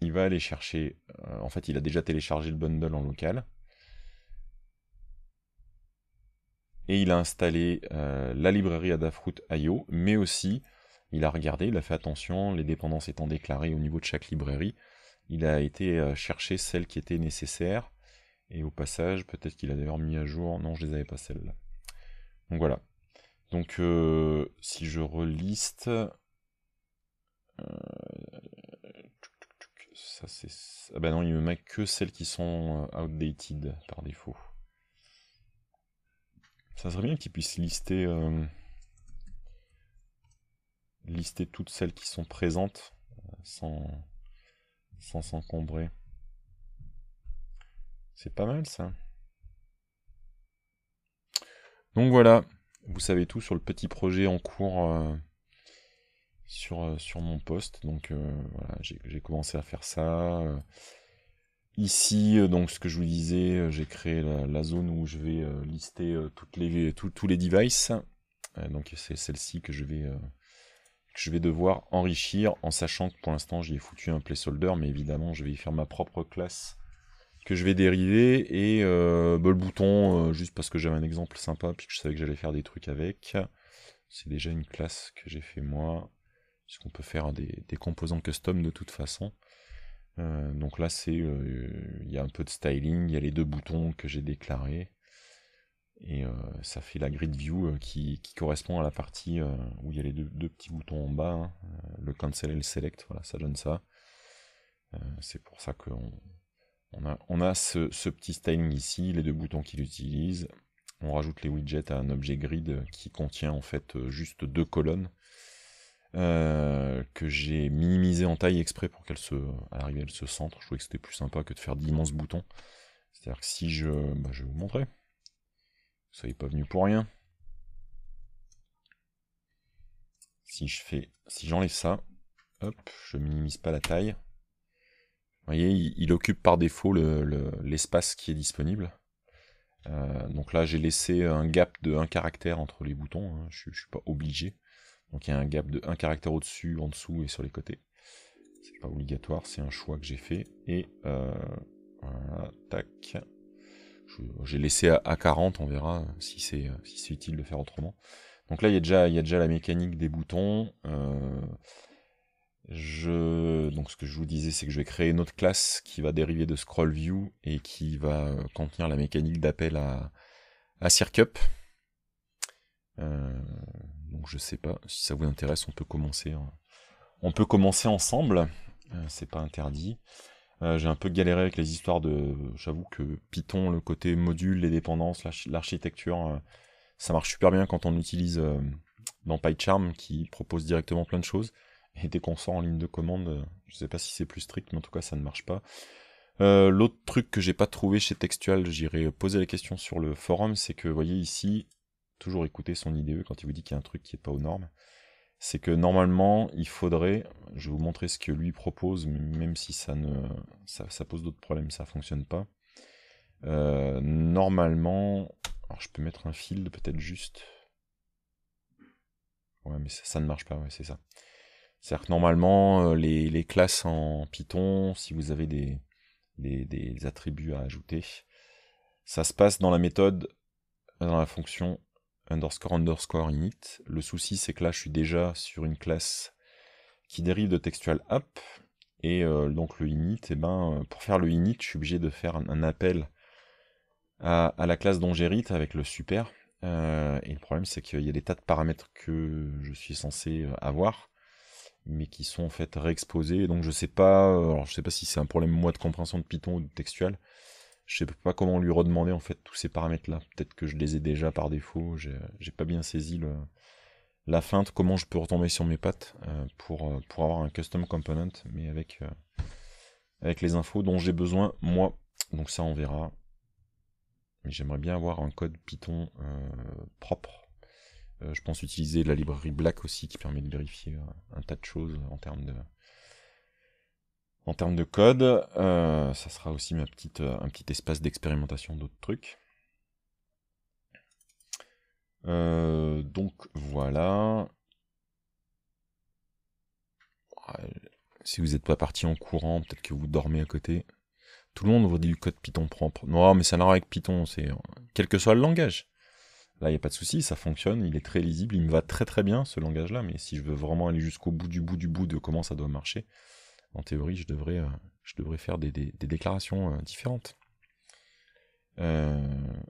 il va aller chercher... Euh, en fait, il a déjà téléchargé le bundle en local. Et il a installé euh, la librairie adafruit.io, mais aussi il a regardé, il a fait attention, les dépendances étant déclarées au niveau de chaque librairie il a été euh, chercher celles qui étaient nécessaires. Et au passage, peut-être qu'il a d'ailleurs mis à jour. Non, je les avais pas celles-là. Donc voilà. Donc euh, si je reliste. Euh, ça c'est. Ah bah non, il me met que celles qui sont outdated par défaut. Ça serait bien qu'il puisse lister. lister toutes celles qui sont présentes sans sans s'encombrer. C'est pas mal ça. Donc voilà, vous savez tout sur le petit projet en cours euh, sur, euh, sur, mon poste. Donc euh, voilà, j'ai commencé à faire ça. Ici, donc ce que je vous disais, j'ai créé la, zone où je vais lister toutes les, tous les devices. donc c'est celle-ci que je vais que je vais devoir enrichir en sachant que pour l'instant j'y ai foutu un placeholder, mais évidemment je vais y faire ma propre classe que je vais dériver et euh, le bouton euh, juste parce que j'avais un exemple sympa puis que je savais que j'allais faire des trucs avec c'est déjà une classe que j'ai fait moi puisqu'on qu'on peut faire des, composants custom de toute façon euh, donc là c'est il y a un peu de styling il y a les deux boutons que j'ai déclarés et euh, ça fait la grid view euh, qui, correspond à la partie euh, où il y a les deux, petits boutons en bas, hein. le cancel et le select, voilà, ça donne ça. c'est pour ça qu'on a, ce, petit styling ici, les deux boutons qu'il utilise. On rajoute les widgets à un objet grid qui contient en fait juste deux colonnes que j'ai minimisé en taille exprès pour qu'elles se, à l'arrivée, centre. se Je trouvais que c'était plus sympa que de faire d'immenses boutons. C'est-à-dire que si je, bah, je vais vous montrer. Soyez pas venu pour rien. Si je fais, si j'enlève ça, hop, je minimise pas la taille. Vous voyez, il, occupe par défaut l'espace qui est disponible. Euh, donc là, j'ai laissé un gap de 1 caractère entre les boutons. Hein. Je, ne suis pas obligé. Donc il y a un gap de 1 caractère au-dessus, en dessous et sur les côtés. C'est pas obligatoire, c'est un choix que j'ai fait. Et euh, voilà, tac. J'ai laissé à, 40, on verra euh, si c'est euh, si utile de faire autrement. Donc là, il y a déjà, il y a déjà la mécanique des boutons. Euh, je, donc ce que je vous disais, c'est que je vais créer une autre classe qui va dériver de scroll et qui va contenir la mécanique d'appel à, à circup. donc je sais pas si ça vous intéresse, on peut commencer. On peut commencer ensemble, c'est pas interdit. Euh, j'ai un peu galéré avec les histoires de, j'avoue que Python, le côté module, les dépendances, l'architecture, euh, ça marche super bien quand on utilise euh, dans PyCharm qui propose directement plein de choses. Et dès qu'on sort en ligne de commande, je ne sais pas si c'est plus strict, mais en tout cas ça ne marche pas. L'autre truc que j'ai pas trouvé chez Textual, j'irai poser la question sur le forum, c'est que vous voyez ici, toujours écouter son IDE quand il vous dit qu'il y a un truc qui n'est pas aux normes c'est que normalement, il faudrait, je vais vous montrer ce que lui propose, même si ça, ne, ça, pose d'autres problèmes, ça ne fonctionne pas. Euh, normalement, alors je peux mettre un field peut-être juste. Ouais, mais ça, ne marche pas, ouais, c'est ça. C'est-à-dire que normalement, euh, les, classes en Python, si vous avez des, des, des attributs à ajouter, ça se passe dans la méthode, dans la fonction underscore underscore init. Le souci, c'est que là, je suis déjà sur une classe qui dérive de textual app. Et euh, donc le init, eh ben, pour faire le init, je suis obligé de faire un, appel à, la classe dont j'hérite avec le super. Euh, et le problème, c'est qu'il y a des tas de paramètres que je suis censé euh, avoir, mais qui sont en fait réexposés. Donc je sais pas, je sais pas si c'est un problème moi de compréhension de Python ou de textual, je sais pas comment lui redemander en fait tous ces paramètres là. Peut-être que je les ai déjà par défaut. J'ai pas bien saisi la feinte, comment je peux retomber sur mes pattes euh, pour, euh, pour avoir un custom component, mais avec, euh, avec les infos dont j'ai besoin moi. Donc ça on verra. Mais J'aimerais bien avoir un code Python propre. je pense utiliser la librairie Black aussi qui permet de vérifier un tas de choses en termes de, en termes de code, euh, ça sera aussi ma petite, euh, un petit espace d'expérimentation d'autres trucs. Euh, donc voilà. Si vous n'êtes pas parti en courant, peut-être que vous dormez à côté. Tout le monde vous dit du code Python propre. Non, mais ça n'a rien avec Python, c'est quel que soit le langage. Là, il n'y a pas de souci, ça fonctionne, il est très lisible, il me va très très bien ce langage-là, mais si je veux vraiment aller jusqu'au bout du bout du bout de comment ça doit marcher, en théorie, je devrais, euh, je devrais faire des, déclarations euh, différentes. Euh,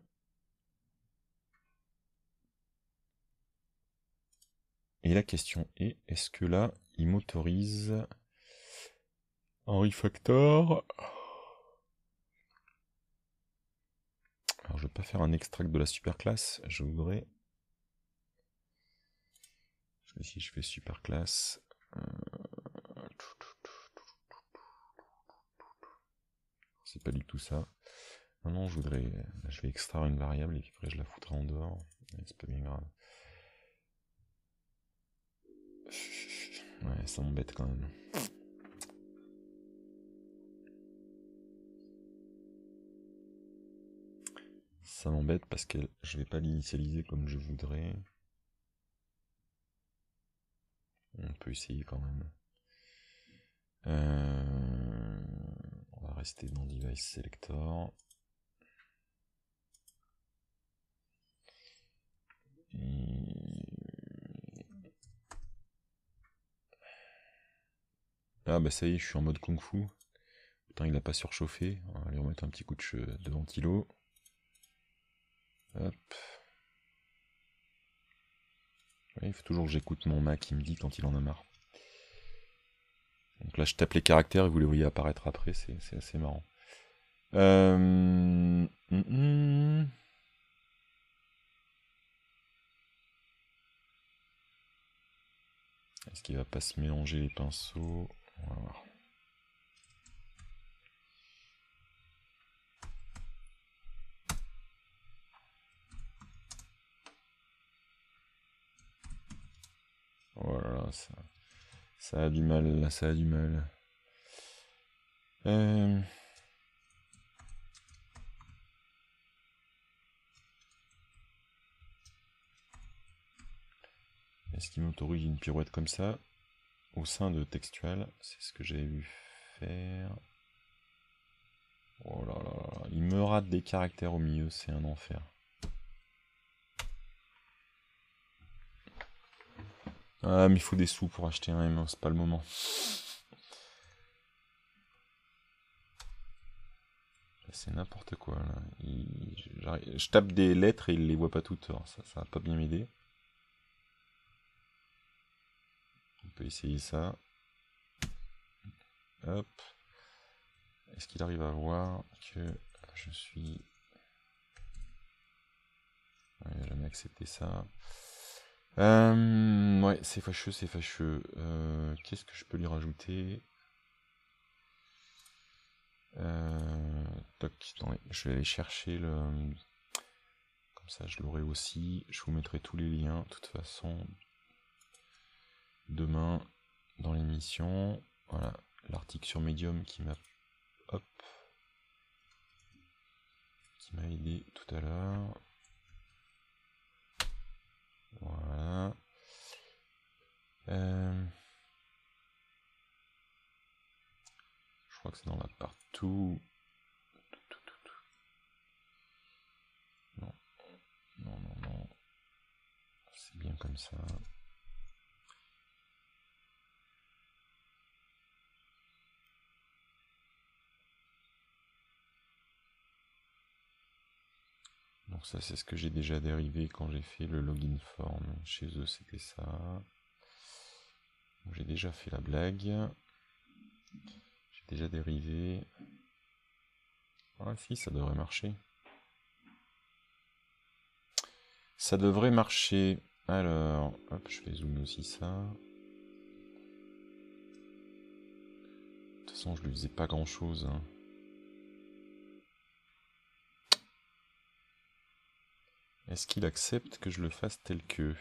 et la question est, est-ce que là, il m'autorise Henry Factor Alors, je ne vais pas faire un extract de la super classe. je voudrais... Je si je fais super classe c'est pas du tout ça. Maintenant, je voudrais, je vais extraire une variable et puis après je la foutrai en dehors. C'est pas bien grave. Ouais, ça m'embête quand même. Ça m'embête parce que je vais pas l'initialiser comme je voudrais. On peut essayer quand même. Euh dans device selector. Ah bah ça y est, je suis en mode kung fu. Putain, il n'a pas surchauffé. On va lui remettre un petit coup de, ventilo. il faut toujours que j'écoute mon Mac, qui me dit quand il en a marre là, je tape les caractères et vous les voyez apparaître après, c'est assez marrant. Euh, hum, hum. Est-ce qu'il va pas se mélanger les pinceaux Voilà, oh ça. Ça a du mal, là, ça a du mal. Euh. Est-ce qu'il m'autorise une pirouette comme ça Au sein de Textual, c'est ce que j'ai vu faire. Oh là là, il me rate des caractères au milieu, c'est un enfer. Ah, mais il faut des sous pour acheter un M1, c'est pas le moment. C'est n'importe quoi là. Je tape des lettres et il les voit pas toutes. ça, ça va pas bien m'aider. On peut essayer ça. Hop. Est-ce qu'il arrive à voir que je suis. il n'a jamais accepté ça. Euh, ouais, c'est fâcheux, c'est fâcheux. Euh, qu'est-ce que je peux lui rajouter euh, je vais aller chercher le... Comme ça, je l'aurai aussi. Je vous mettrai tous les liens, de toute façon. Demain, dans l'émission. Voilà, l'article sur Medium qui m'a... Hop. Qui m'a aidé tout à l'heure. Voilà. Euh, je crois que c'est dans la partout. Non. Non, non, non. C'est bien comme ça. ça c'est ce que j'ai déjà dérivé quand j'ai fait le login form. Chez eux c'était ça. J'ai déjà fait la blague. J'ai déjà dérivé. Ah si, ça devrait marcher. Ça devrait marcher. Alors, hop, je vais zoomer aussi ça. De toute façon, je lui faisais pas grand chose. Hein. Est-ce qu'il accepte que je le fasse tel que Le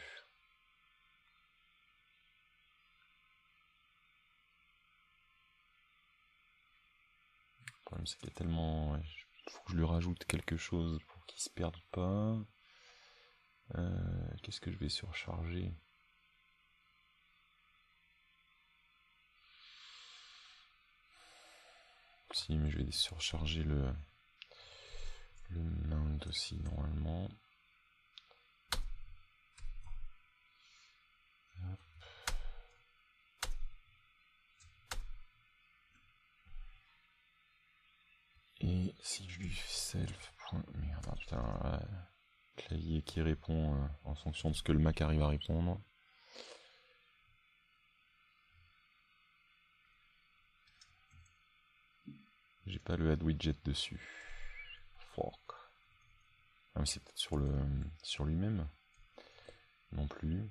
problème c'est qu'il tellement... Il faut que je lui rajoute quelque chose pour qu'il se perde pas. Euh, qu'est-ce que je vais surcharger Si, mais je vais surcharger le, le aussi normalement. Et si je lui self. Merde, putain, clavier qui répond euh, en fonction de ce que le Mac arrive à répondre. J'ai pas le add widget dessus. Fork. Ah mais c'est peut-être sur le sur lui-même. Non plus.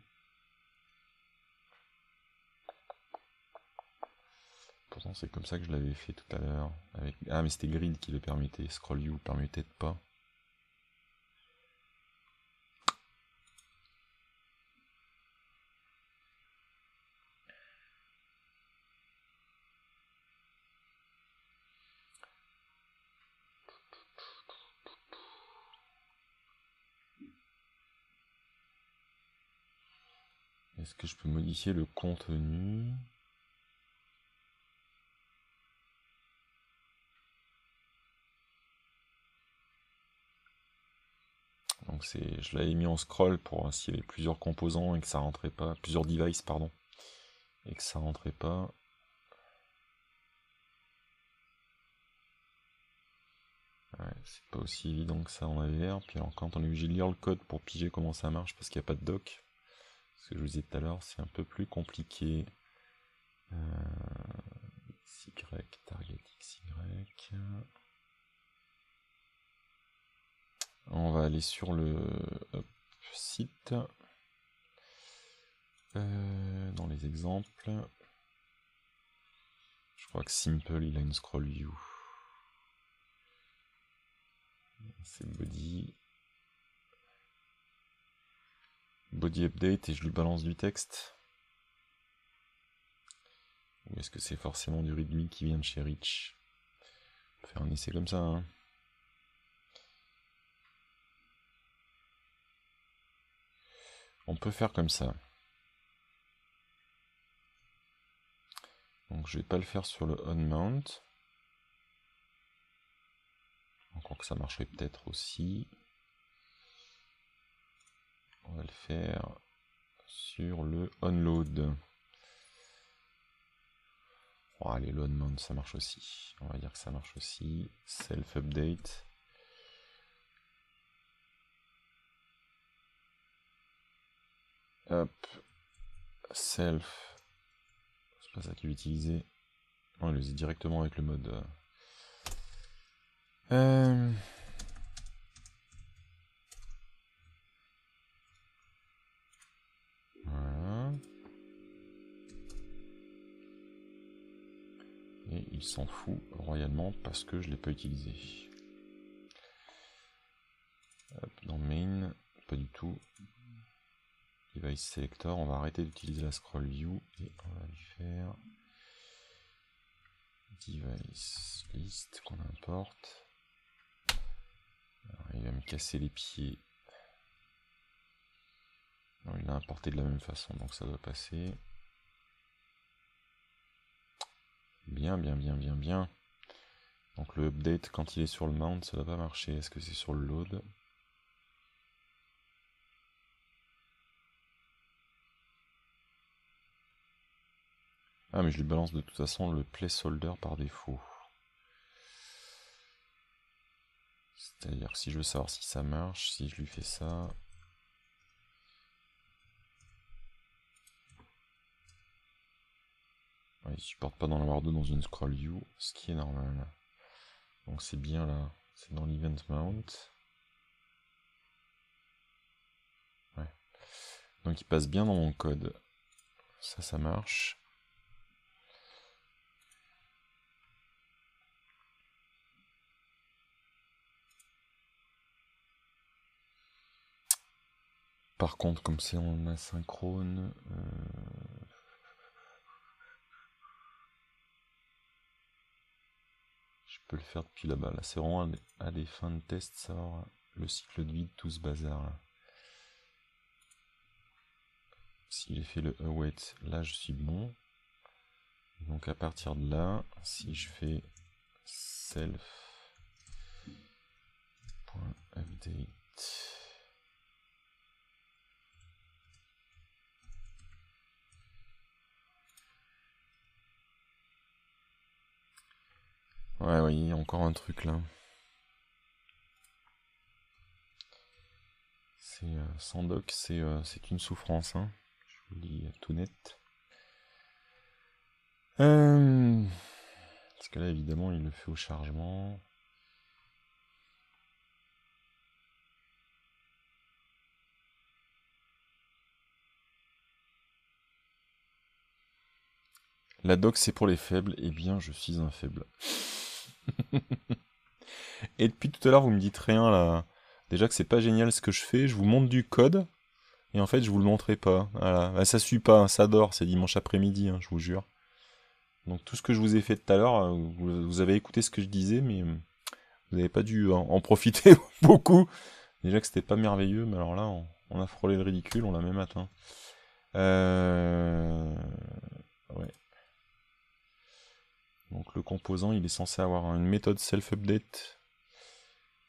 c'est comme ça que je l'avais fait tout à l'heure. Avec... Ah mais c'était Grid qui le permettait, Scroll You permettait de pas. Est-ce que je peux modifier le contenu c'est, je l'avais mis en scroll pour s'il y avait plusieurs composants et que ça rentrait pas, plusieurs devices pardon, et que ça rentrait pas. c'est pas aussi évident que ça en AVR. Puis alors quand on est obligé de lire le code pour piger comment ça marche parce qu'il n'y a pas de doc, ce que je vous disais tout à l'heure, c'est un peu plus compliqué. Euh, XY, target XY. On va aller sur le site. Euh, dans les exemples. Je crois que Simple, il a une scroll view. C'est body. Body update et je lui balance du texte. Ou est-ce que c'est forcément du readme qui vient de chez Rich Faire un essai comme ça. Hein. On peut faire comme ça. Donc je vais pas le faire sur le on mount. Encore que ça marcherait peut-être aussi. On va le faire sur le onload. Oh, allez, le on mount ça marche aussi. On va dire que ça marche aussi. Self update. up Self. C'est pas ça qui va utiliser on directement avec le mode. Euh. Euh. Voilà. Et il s'en fout royalement parce que je l'ai pas utilisé. Hop, dans main, pas du tout device selector, on va arrêter d'utiliser la scroll view et on va lui faire device list qu'on importe. il va me casser les pieds. il l'a importé de la même façon, donc ça doit passer. Bien, bien, bien, bien, bien. Donc le update, quand il est sur le mount, ça ne va pas marcher. Est-ce que c'est sur le load Ah mais je lui balance de toute façon le placeholder par défaut. C'est-à-dire si je veux savoir si ça marche, si je lui fais ça... Ouais, il supporte pas d'en avoir deux dans une scroll view, ce qui est normal. Donc c'est bien là, c'est dans l'event mount. Donc il passe bien dans mon code. Ça, ça marche. Par contre, comme c'est en asynchrone... Euh, je peux le faire depuis là-bas. Là, c'est vraiment à des fins de test, aura le cycle de vie, de tout ce bazar Si j'ai fait le await, là je suis bon. Donc à partir de là, si je fais self.update Ouais, oui, encore un truc là. C'est euh, sans doc, euh, c'est une souffrance. Hein. Je vous dis euh, tout net. Parce que là, évidemment, il le fait au chargement. La doc, c'est pour les faibles. Eh bien, je suis un faible. [laughs] Et depuis tout à l'heure, vous me dites rien là. Déjà que c'est pas génial ce que je fais, je vous montre du code, et en fait je vous le montrerai pas. Bah, ça suit pas, hein, ça dort, c'est dimanche après-midi, hein, je vous jure. Donc tout ce que je vous ai fait tout à l'heure, euh, vous, avez écouté ce que je disais, mais euh, vous n'avez pas dû en, profiter [laughs] beaucoup. Déjà que c'était pas merveilleux, mais alors là, on, a frôlé le ridicule, on l'a même atteint. Euh... Ouais. Donc le composant, il est censé avoir une méthode self-update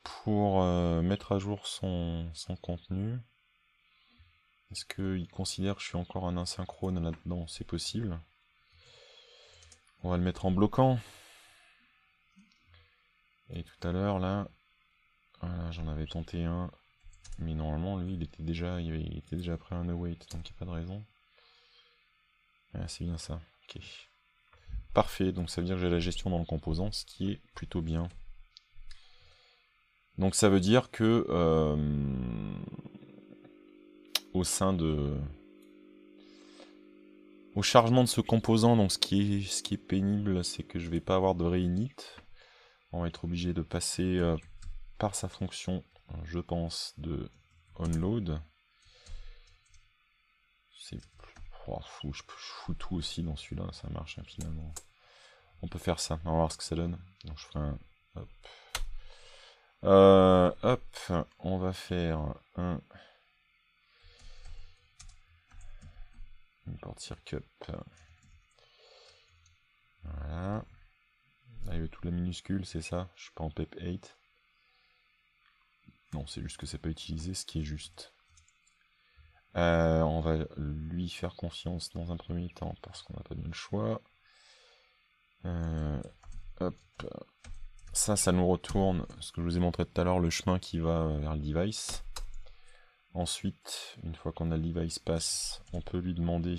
pour euh, mettre à jour son, contenu. Est-ce qu'il considère que je suis encore un asynchrone là-dedans C'est possible. On va le mettre en bloquant. Et tout à l'heure, là, j'en avais tenté un. Mais normalement, lui, il était déjà, il était déjà après un await, donc il n'y a pas de raison. Ah, c'est bien ça. Ok. Parfait, donc ça veut dire que j'ai la gestion dans le composant, ce qui est plutôt bien. Donc ça veut dire que euh, au sein de au chargement de ce composant, donc ce qui est, ce qui est pénible, c'est que je vais pas avoir de réinit. On va être obligé de passer euh, par sa fonction, je pense, de onload. C'est fou, je, je, fous tout aussi dans celui-là, ça marche hein, finalement. On peut faire ça, on va voir ce que ça donne. Donc je ferai un... Hop. Euh, on va faire un... porte cup. Voilà. Là, ah, il y a tout la minuscule, c'est ça Je suis pas en PEP 8. Non, c'est juste que c'est pas utilisé, ce qui est juste. Euh, on va lui faire confiance dans un premier temps parce qu'on n'a pas de le choix. Euh, ça, ça nous retourne ce que je vous ai montré tout à l'heure, le chemin qui va euh, vers le device. Ensuite, une fois qu'on a le device pass, on peut lui demander...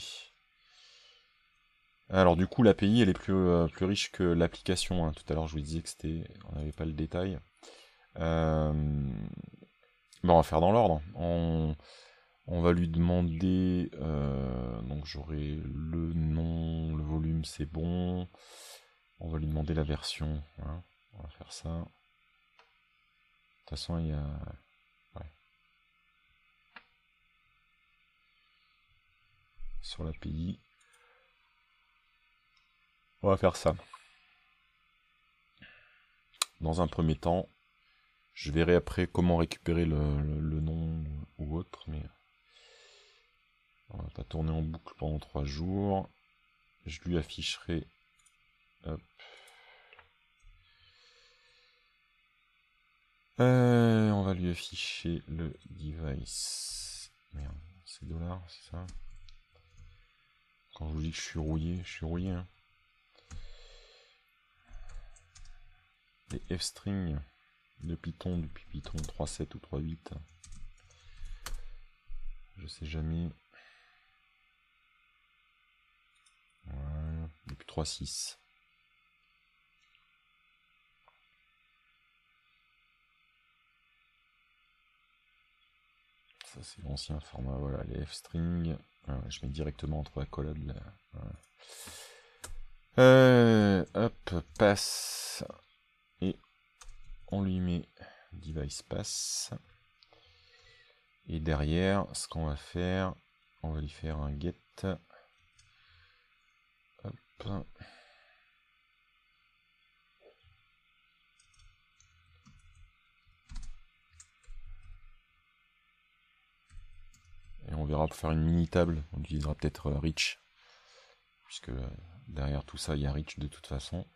Alors du coup, l'API, elle est plus, plus riche que l'application. Hein. Tout à l'heure, je vous disais que c'était... On n'avait pas le détail. Bon, on va faire dans l'ordre. On... On va lui demander, euh, donc j'aurai le nom, le volume c'est bon. On va lui demander la version. Hein. On va faire ça. De toute façon, il y a... Ouais. Sur l'API. On va faire ça. Dans un premier temps, je verrai après comment récupérer le, le nom ou autre, mais... On va tourner en boucle pendant 3 jours. Je lui afficherai... Euh, on va lui afficher le device. Merde, c'est dollars, c'est ça Quand je vous dis que je suis rouillé, je suis rouillé. Hein. Les F-string de Python depuis Python 3.7 ou 3.8. Je sais jamais. Donc 3, 6. Ça, c'est l'ancien format, voilà, les F-string. Euh, je mets directement entre la colonne euh, hop, passe. Et on lui met device pass. Et derrière, ce qu'on va faire, on va lui faire un get. Et on verra pour faire une mini table, on utilisera peut-être euh, Rich, puisque euh, derrière tout ça il y a Rich de toute façon.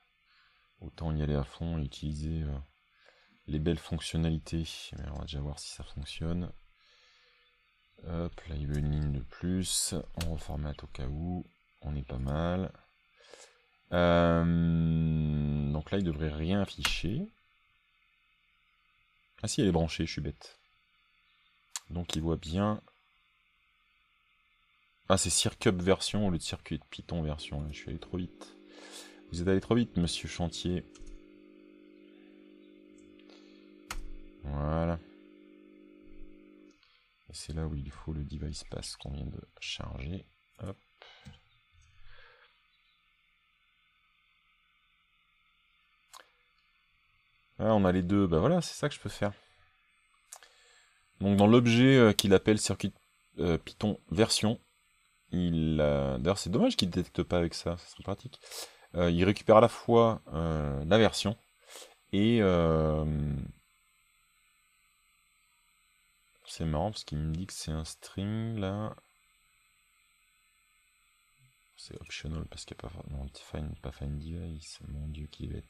Autant y aller à fond et utiliser euh, les belles fonctionnalités. Mais on va déjà voir si ça fonctionne. Hop, là il veut une ligne de plus. On reformate au cas où. On est pas mal. Euh, donc là, il devrait rien afficher. Ah si, elle est branchée, je suis bête. Donc il voit bien... Ah, c'est circuit version au lieu de Circuit Python version. Je suis allé trop vite. Vous êtes allé trop vite, monsieur Chantier. Voilà. Et c'est là où il faut le device pass qu'on vient de charger. Hop. on a les deux, ben voilà, c'est ça que je peux faire. Donc dans l'objet euh, qu'il appelle circuit euh, Python version, il euh, d'ailleurs c'est dommage qu'il ne détecte pas avec ça, ça serait pratique. il récupère à la fois la version et c'est marrant parce qu'il me dit que c'est un string là. C'est optional parce qu'il n'y a pas non, find, pas device, mon dieu qui bête.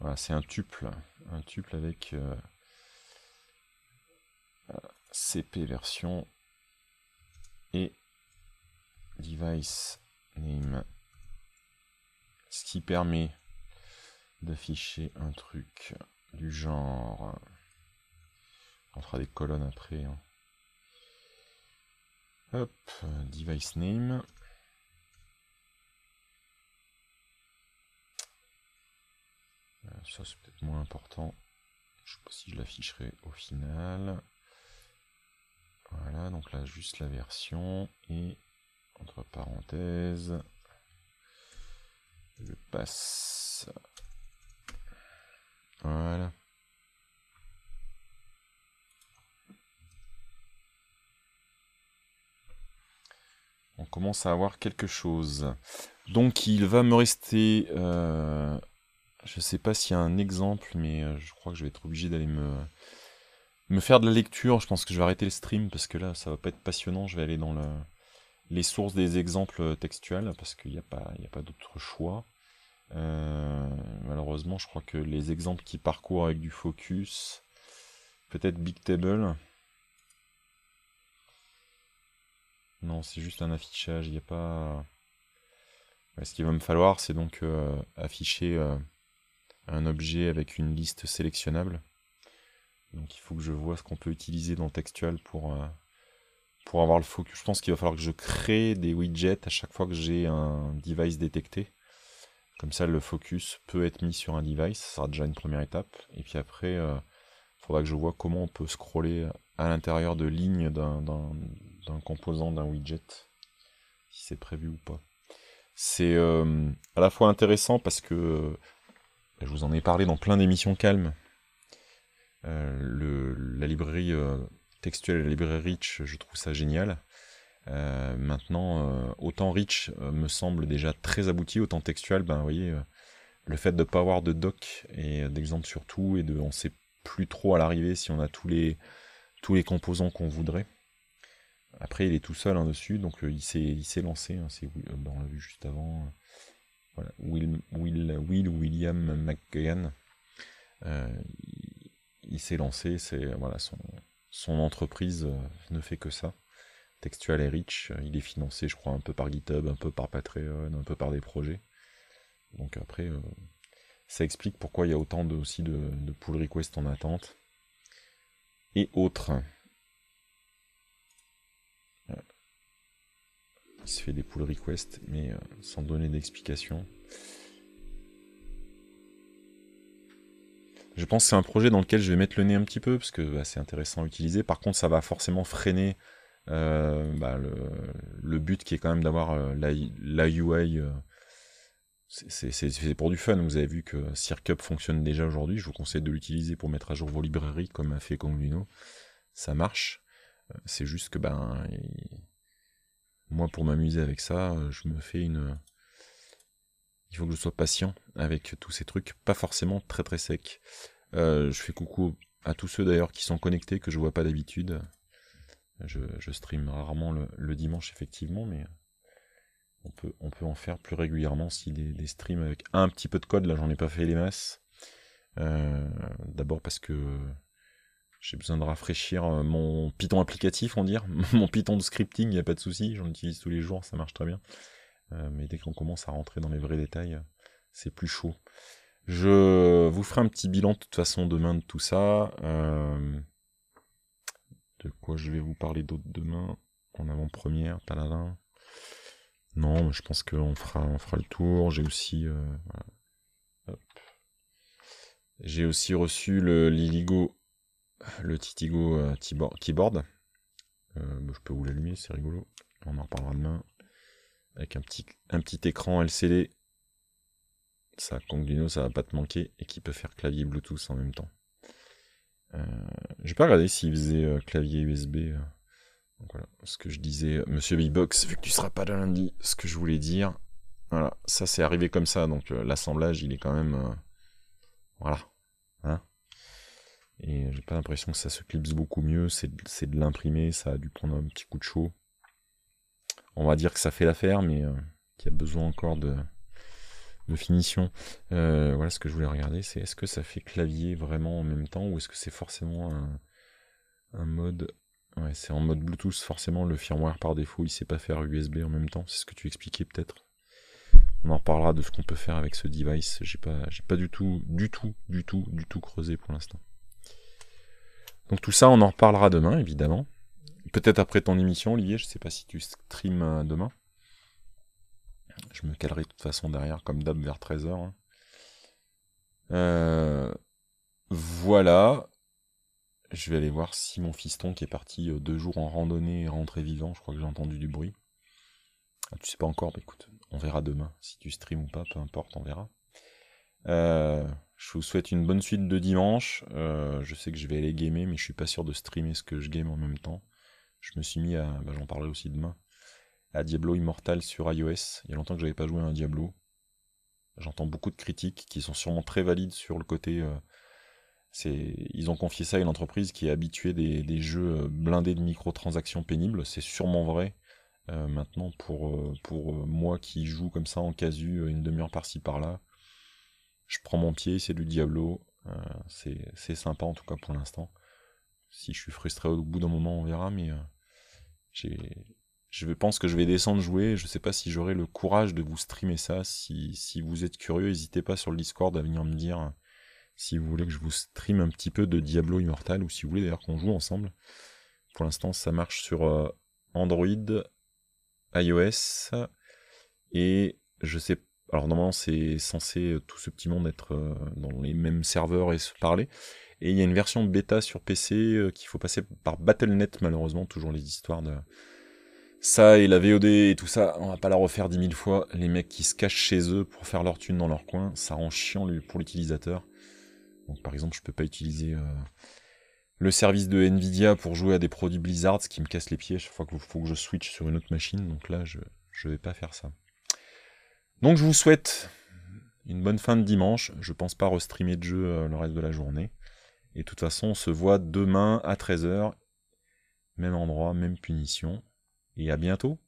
Voilà, c'est un tuple. Un tuple avec euh, CP version et device name. Ce qui permet d'afficher un truc du genre. On fera des colonnes après. Hein. Hop, device name. Euh, ça c'est peut-être moins important. Je sais pas si je l'afficherai au final. Voilà, donc là juste la version et entre parenthèses je passe. Voilà. On commence à avoir quelque chose. Donc il va me rester euh, je ne sais pas s'il y a un exemple, mais euh, je crois que je vais être obligé d'aller me, faire de la lecture. Je pense que je vais arrêter le stream parce que là, ça ne va pas être passionnant. Je vais aller dans les sources des exemples textuels parce qu'il n'y a pas, d'autre choix. Euh, malheureusement, je crois que les exemples qui parcourent avec du focus, peut-être Big Table. Non, c'est juste un affichage. Il n'y a pas. Ce qu'il va me falloir, c'est donc euh, afficher un objet avec une liste sélectionnable. Donc il faut que je vois ce qu'on peut utiliser dans Textual pour, euh, pour avoir le focus. Je pense qu'il va falloir que je crée des widgets à chaque fois que j'ai un device détecté. Comme ça, le focus peut être mis sur un device. Ça sera déjà une première étape. Et puis après, il euh, faudra que je vois comment on peut scroller à l'intérieur de lignes d'un composant d'un widget. Si c'est prévu ou pas. C'est euh, à la fois intéressant parce que bah, je vous en ai parlé dans plein d'émissions calmes. Euh, la librairie euh, textuelle, la librairie Rich, je trouve ça génial. Euh, maintenant, autant Rich me semble déjà très abouti, autant textuel, ben vous voyez, le fait de ne pas avoir de doc et d'exemple sur tout, et de on sait plus trop à l'arrivée si on a tous les, tous les composants qu'on voudrait. Après, il est tout seul hein, dessus, donc il s'est lancé, hein, ben, on l'a vu juste avant Will, William McGugan, euh, il, s'est lancé, c'est voilà son, entreprise euh, ne fait que ça. Textual est riche, euh, il est financé, je crois, un peu par GitHub, un peu par Patreon, un peu par des projets. Donc après, ça explique pourquoi il y a autant de, aussi de, de pull requests en attente et autres. se fait des pull requests, mais euh, sans donner d'explication. Je pense que c'est un projet dans lequel je vais mettre le nez un petit peu, parce que bah, c'est intéressant à utiliser. Par contre, ça va forcément freiner euh, bah, le, but qui est quand même d'avoir euh, la, UI. c'est pour du fun. Vous avez vu que Circup fonctionne déjà aujourd'hui. Je vous conseille de l'utiliser pour mettre à jour vos librairies, comme a fait Conglino. Ça marche. C'est juste que ben, moi, pour m'amuser avec ça, euh, je me fais une. Il faut que je sois patient avec tous ces trucs, pas forcément très très secs. Euh, je fais coucou à tous ceux d'ailleurs qui sont connectés que je vois pas d'habitude. Je, stream rarement le, dimanche effectivement, mais on peut, on peut en faire plus régulièrement si des, streams avec un petit peu de code. Là, j'en ai pas fait les masses. Euh, d'abord parce que j'ai besoin de rafraîchir euh, mon Python applicatif, on dire, [laughs] mon Python de scripting, il n'y a pas de souci, j'en utilise tous les jours, ça marche très bien. Euh, mais dès qu'on commence à rentrer dans les vrais détails, euh, c'est plus chaud. Je vous ferai un petit bilan de toute façon demain de tout ça. de quoi je vais vous parler d'autre demain en avant-première, taladin. Non, je pense qu'on fera, on fera le tour. J'ai aussi, j'ai aussi reçu le Liligo le Titigo euh, Keyboard. Euh, bah, je peux vous l'allumer, c'est rigolo. On en reparlera demain. Avec un petit, un petit écran LCD. Ça, Conglino, ça va pas te manquer. Et qui peut faire clavier Bluetooth en même temps. Euh, je vais pas regarder s'il faisait clavier USB. Donc voilà, ce que je disais, monsieur B-Box, vu que tu seras pas là lundi, ce que je voulais dire. Voilà, ça c'est arrivé comme ça, donc l'assemblage il est quand même. voilà. Hein et euh, j'ai pas l'impression que ça se clipse beaucoup mieux. C'est de, l'imprimer, ça a dû prendre un petit coup de chaud. On va dire que ça fait l'affaire, mais euh, qu'il y a besoin encore de, finition. Euh, voilà ce que je voulais regarder, c'est est-ce que ça fait clavier vraiment en même temps ou est-ce que c'est forcément un, mode. c'est en mode Bluetooth, forcément le firmware par défaut il sait pas faire USB en même temps, c'est ce que tu expliquais peut-être. On en reparlera de ce qu'on peut faire avec ce device. J'ai pas, j'ai pas du tout, du tout, du tout, du tout creusé pour l'instant. Donc tout ça, on en reparlera demain, évidemment. Peut-être après ton émission, Olivier, je sais pas si tu streams euh, demain. Je me calerai de toute façon derrière, comme d'hab, vers 13h. Hein. Euh, voilà. Je vais aller voir si mon fiston qui est parti euh, deux jours en randonnée est rentré vivant. Je crois que j'ai entendu du bruit. Ah, tu sais pas encore, mais bah, écoute, on verra demain. Si tu streams ou pas, peu importe, on verra. Euh, je vous souhaite une bonne suite de dimanche. Euh, je sais que je vais aller gamer, mais je suis pas sûr de streamer ce que je game en même temps. Je me suis mis à, bah, j'en parlerai aussi demain, à Diablo Immortal sur iOS. Il y a longtemps que j'avais pas joué à un Diablo. J'entends beaucoup de critiques qui sont sûrement très valides sur le côté. Euh, c'est, ils ont confié ça à une entreprise qui est habituée des, des jeux euh, blindés de microtransactions pénibles. C'est sûrement vrai. maintenant, pour, pour moi qui joue comme ça en casu une demi-heure par-ci par-là, je prends mon pied, c'est du Diablo. Euh, c'est sympa en tout cas pour l'instant. Si je suis frustré au bout d'un moment, on verra, mais euh, je pense que je vais descendre jouer. Je sais pas si j'aurai le courage de vous streamer ça. Si, si vous êtes curieux, n'hésitez pas sur le Discord à venir me dire euh, si vous voulez que je vous stream un petit peu de Diablo Immortal ou si vous voulez d'ailleurs qu'on joue ensemble. Pour l'instant, ça marche sur Android, iOS et je sais pas alors normalement c'est censé euh, tout ce petit monde être euh, dans les mêmes serveurs et se parler. Et il y a une version bêta sur PC euh, qu'il faut passer par Battle.net malheureusement, toujours les histoires de ça et la VOD et tout ça, on va pas la refaire dix mille fois. Les mecs qui se cachent chez eux pour faire leur thune dans leur coin, ça rend chiant pour l'utilisateur. Donc par exemple, je peux pas utiliser le service de Nvidia pour jouer à des produits Blizzard, ce qui me casse les pieds à chaque fois qu'il faut que je switch sur une autre machine. Donc là, je, je vais pas faire ça. Donc je vous souhaite une bonne fin de dimanche. Je pense pas restreamer de jeu euh, le reste de la journée. Et de toute façon, on se voit demain à 13h. Même endroit, même punition. Et à bientôt